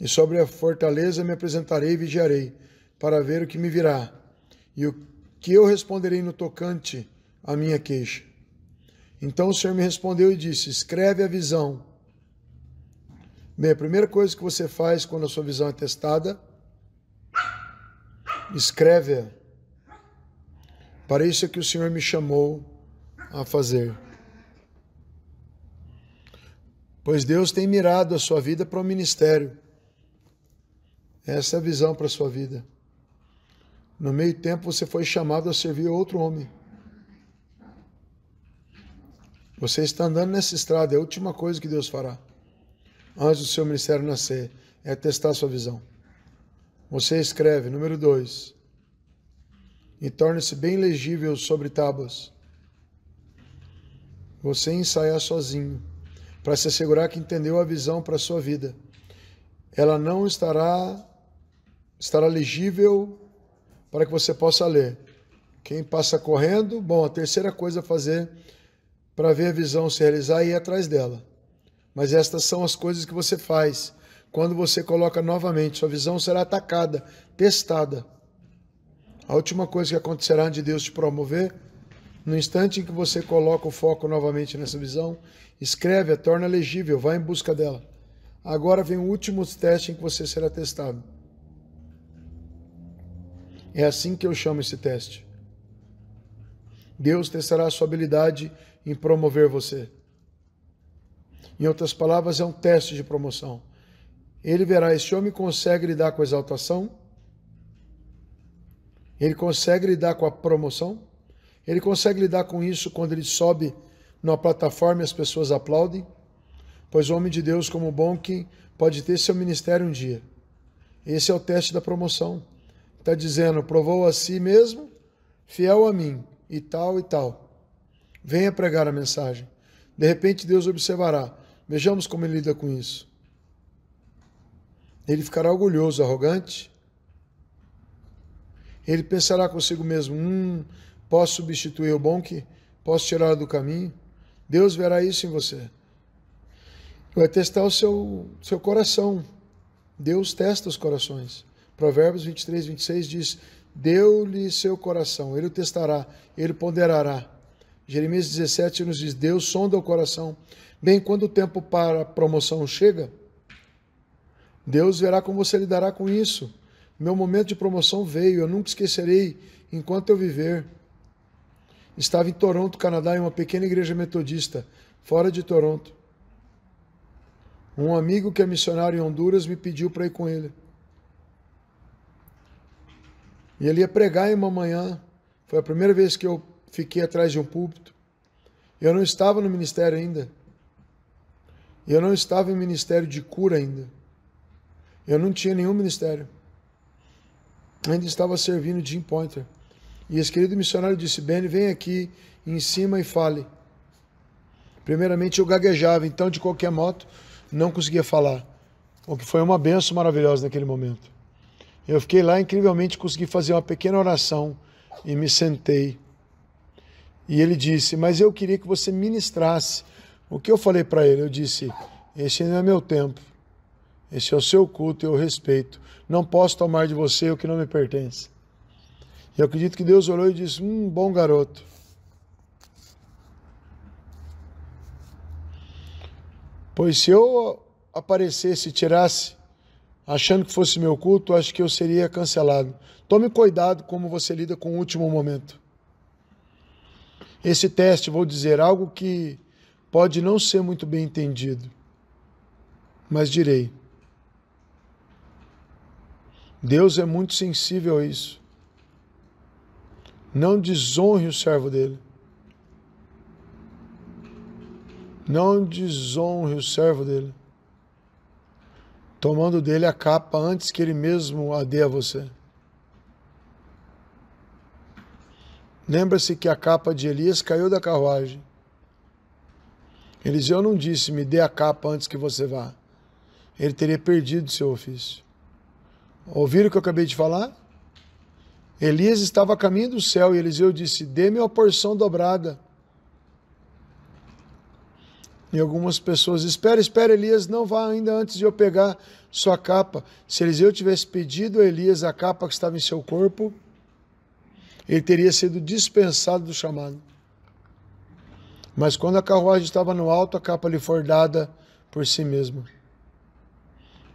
e sobre a fortaleza me apresentarei e vigiarei, para ver o que me virá, e o que eu responderei no tocante à minha queixa. Então o Senhor me respondeu e disse: Escreve a visão. Bem, a primeira coisa que você faz quando a sua visão é testada, escreve-a. Para isso é que o Senhor me chamou a fazer. Pois Deus tem mirado a sua vida para o ministério. Essa é a visão para a sua vida. No meio tempo você foi chamado a servir outro homem. Você está andando nessa estrada, é a última coisa que Deus fará. Antes do seu ministério nascer, é testar sua visão. Você escreve, número 2, e torna se bem legível sobre tábuas. Você ensaiar sozinho, para se assegurar que entendeu a visão para a sua vida. Ela não estará estará legível para que você possa ler. Quem passa correndo, bom, a terceira coisa a fazer para ver a visão se realizar é ir atrás dela. Mas estas são as coisas que você faz quando você coloca novamente, sua visão será atacada, testada. A última coisa que acontecerá antes de Deus te promover, no instante em que você coloca o foco novamente nessa visão, escreve-a, torna legível, vá em busca dela. Agora vem o último teste em que você será testado. É assim que eu chamo esse teste. Deus testará a sua habilidade em promover você. Em outras palavras, é um teste de promoção. Ele verá: esse homem consegue lidar com a exaltação? Ele consegue lidar com a promoção? Ele consegue lidar com isso quando ele sobe numa plataforma e as pessoas aplaudem? Pois o homem de Deus, como bom que pode ter seu ministério um dia. Esse é o teste da promoção. Está dizendo, provou a si mesmo, fiel a mim, e tal e tal. Venha pregar a mensagem. De repente Deus observará. Vejamos como ele lida com isso. Ele ficará orgulhoso, arrogante. Ele pensará consigo mesmo: hum, posso substituir o bom que posso tirar do caminho? Deus verá isso em você. Vai testar o seu, seu coração. Deus testa os corações. Provérbios 23, 26 diz: Deu-lhe seu coração, ele o testará, ele ponderará. Jeremias 17 nos diz: Deus sonda o coração. Bem, quando o tempo para a promoção chega, Deus verá como você lidará com isso. Meu momento de promoção veio, eu nunca esquecerei enquanto eu viver. Estava em Toronto, Canadá, em uma pequena igreja metodista, fora de Toronto. Um amigo que é missionário em Honduras me pediu para ir com ele. E ele ia pregar em uma manhã. Foi a primeira vez que eu fiquei atrás de um púlpito. Eu não estava no ministério ainda. Eu não estava em ministério de cura ainda. Eu não tinha nenhum ministério. Ainda estava servindo de Pointer. E esse querido missionário disse: Benny, vem aqui em cima e fale. Primeiramente eu gaguejava, então de qualquer modo não conseguia falar. O que foi uma benção maravilhosa naquele momento. Eu fiquei lá, incrivelmente consegui fazer uma pequena oração e me sentei. E ele disse: Mas eu queria que você ministrasse. O que eu falei para ele? Eu disse: Esse não é meu tempo. Esse é o seu culto e eu respeito. Não posso tomar de você o que não me pertence. E eu acredito que Deus olhou e disse: Hum, bom garoto. Pois se eu aparecesse e tirasse achando que fosse meu culto, acho que eu seria cancelado. Tome cuidado como você lida com o último momento. Esse teste, vou dizer algo que pode não ser muito bem entendido, mas direi. Deus é muito sensível a isso. Não desonre o servo dele. Não desonre o servo dele tomando dele a capa antes que ele mesmo a dê a você. Lembra-se que a capa de Elias caiu da carruagem. Eliseu não disse: Me dê a capa antes que você vá. Ele teria perdido seu ofício. Ouviram o que eu acabei de falar? Elias estava a caminho do céu e Eliseu disse: Dê-me a porção dobrada. E algumas pessoas, espera, espera, Elias, não vá ainda antes de eu pegar sua capa. Se Eliseu tivesse pedido a Elias a capa que estava em seu corpo, ele teria sido dispensado do chamado. Mas quando a carruagem estava no alto, a capa lhe foi dada por si mesma.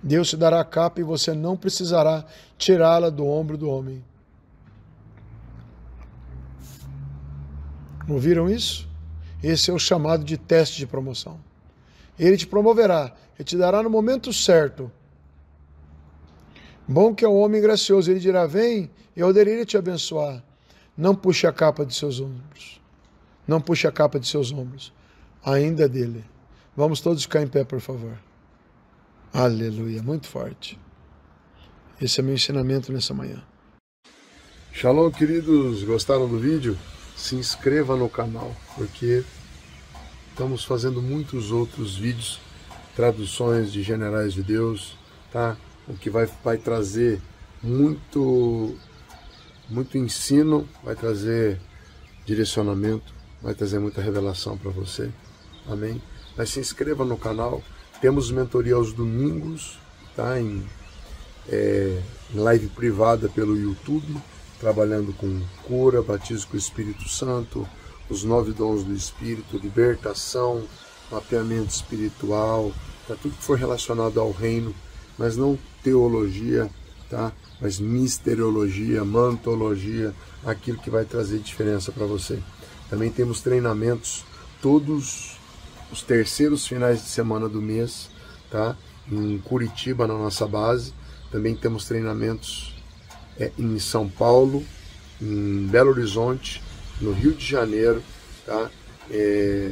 Deus te dará a capa e você não precisará tirá-la do ombro do homem. Ouviram isso? Esse é o chamado de teste de promoção. Ele te promoverá, ele te dará no momento certo. Bom que é o um homem gracioso, ele dirá: Vem, eu deveria te abençoar. Não puxe a capa de seus ombros. Não puxe a capa de seus ombros. Ainda é dele. Vamos todos ficar em pé, por favor. Aleluia, muito forte. Esse é meu ensinamento nessa manhã. Shalom, queridos. Gostaram do vídeo? se inscreva no canal, porque estamos fazendo muitos outros vídeos, traduções de generais de Deus, tá? O que vai, vai trazer muito, muito ensino, vai trazer direcionamento, vai trazer muita revelação para você. Amém? Mas se inscreva no canal. Temos mentoria aos domingos, tá? Em é, live privada pelo YouTube trabalhando com cura, batismo com o Espírito Santo, os nove dons do Espírito, libertação, mapeamento espiritual, tá? tudo que for relacionado ao reino, mas não teologia, tá? mas misteriologia, mantologia, aquilo que vai trazer diferença para você. Também temos treinamentos todos os terceiros finais de semana do mês, tá? em Curitiba, na nossa base. Também temos treinamentos é, em São Paulo, em Belo Horizonte, no Rio de Janeiro, tá? É,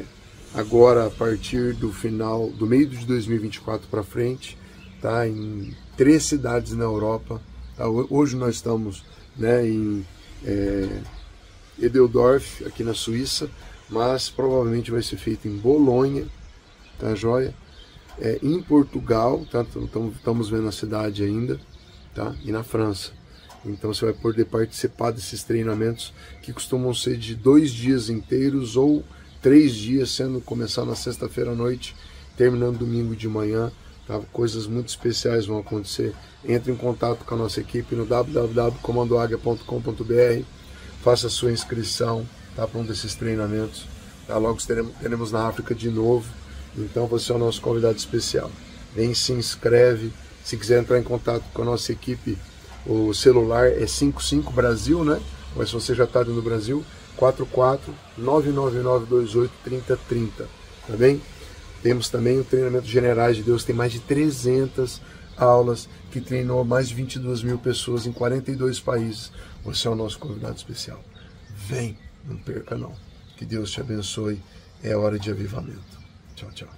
agora a partir do final, do meio de 2024 para frente, tá? Em três cidades na Europa. Tá? Hoje nós estamos, né? Em é, Edeldorf, aqui na Suíça, mas provavelmente vai ser feito em Bolonha, tá joia? É, em Portugal, tá? Estamos então, vendo a cidade ainda, tá? E na França. Então você vai poder participar desses treinamentos que costumam ser de dois dias inteiros ou três dias, sendo começar na sexta-feira à noite, terminando domingo de manhã. Tá? Coisas muito especiais vão acontecer. Entre em contato com a nossa equipe no www.comandoaga.com.br, faça sua inscrição tá? para um desses treinamentos. Tá? Logo teremos, teremos na África de novo. Então você é o nosso convidado especial. Vem, se inscreve. Se quiser entrar em contato com a nossa equipe, o celular é 55 Brasil, né? Mas se você já está dentro do Brasil, 44 99928 3030, tá bem? Temos também o treinamento Generais de Deus, tem mais de 300 aulas que treinou mais de 22 mil pessoas em 42 países. Você é o nosso convidado especial. Vem, não perca não. Que Deus te abençoe. É hora de avivamento. Tchau, tchau.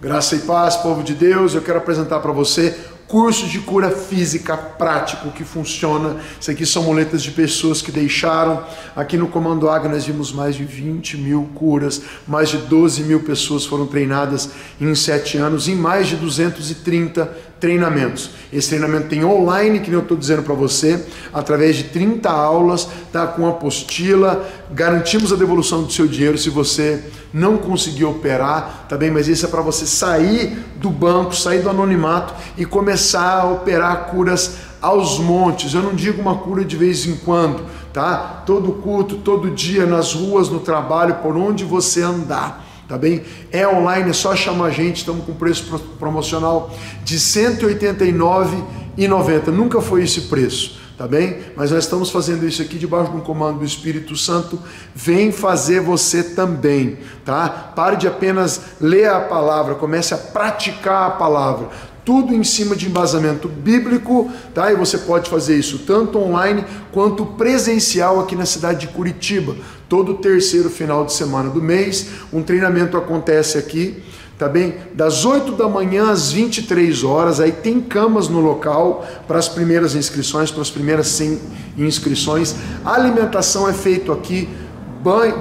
Graça e paz, povo de Deus. Eu quero apresentar para você curso de cura física prático que funciona. Isso aqui são muletas de pessoas que deixaram. Aqui no Comando Águia nós vimos mais de 20 mil curas, mais de 12 mil pessoas foram treinadas em 7 anos, em mais de 230 treinamentos. Esse treinamento tem online, que eu estou dizendo para você, através de 30 aulas, tá? com apostila, garantimos a devolução do seu dinheiro se você não conseguir operar, tá bem? Mas isso é para você sair do banco, sair do anonimato e começar a operar curas aos montes. Eu não digo uma cura de vez em quando, tá? Todo culto, todo dia, nas ruas, no trabalho, por onde você andar tá bem? É online, é só chamar a gente, estamos com preço promocional de R$ 189,90. Nunca foi esse preço, tá bem? Mas nós estamos fazendo isso aqui debaixo do comando do Espírito Santo. Vem fazer você também, tá? Pare de apenas ler a palavra, comece a praticar a palavra tudo em cima de embasamento bíblico, tá? E você pode fazer isso tanto online quanto presencial aqui na cidade de Curitiba todo terceiro final de semana do mês. Um treinamento acontece aqui, tá bem? Das 8 da manhã às 23 horas, aí tem camas no local para as primeiras inscrições, para as primeiras 100 inscrições. A alimentação é feita aqui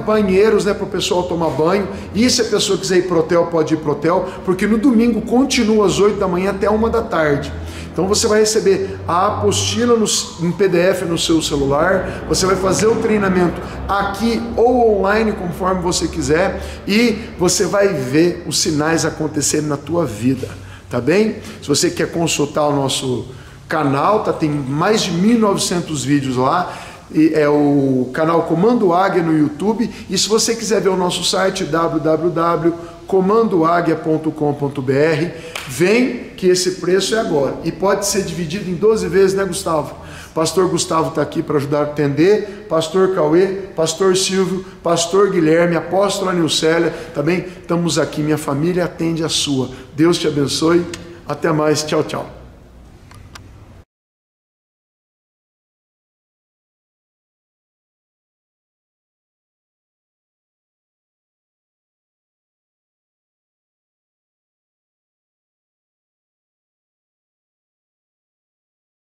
banheiros né, para o pessoal tomar banho. E se a pessoa quiser ir para hotel, pode ir para hotel, porque no domingo continua às 8 da manhã até 1 da tarde. Então você vai receber a apostila no, em PDF no seu celular, você vai fazer o treinamento aqui ou online, conforme você quiser, e você vai ver os sinais acontecerem na tua vida, tá bem? Se você quer consultar o nosso canal, tá, tem mais de 1.900 vídeos lá, é o canal Comando Águia no YouTube. E se você quiser ver o nosso site www.comandoaguia.com.br, vem que esse preço é agora e pode ser dividido em 12 vezes, né, Gustavo? Pastor Gustavo está aqui para ajudar a atender Pastor Cauê, Pastor Silvio, Pastor Guilherme, Apóstolo Anilcélia, também estamos aqui, minha família atende a sua. Deus te abençoe, até mais, tchau, tchau.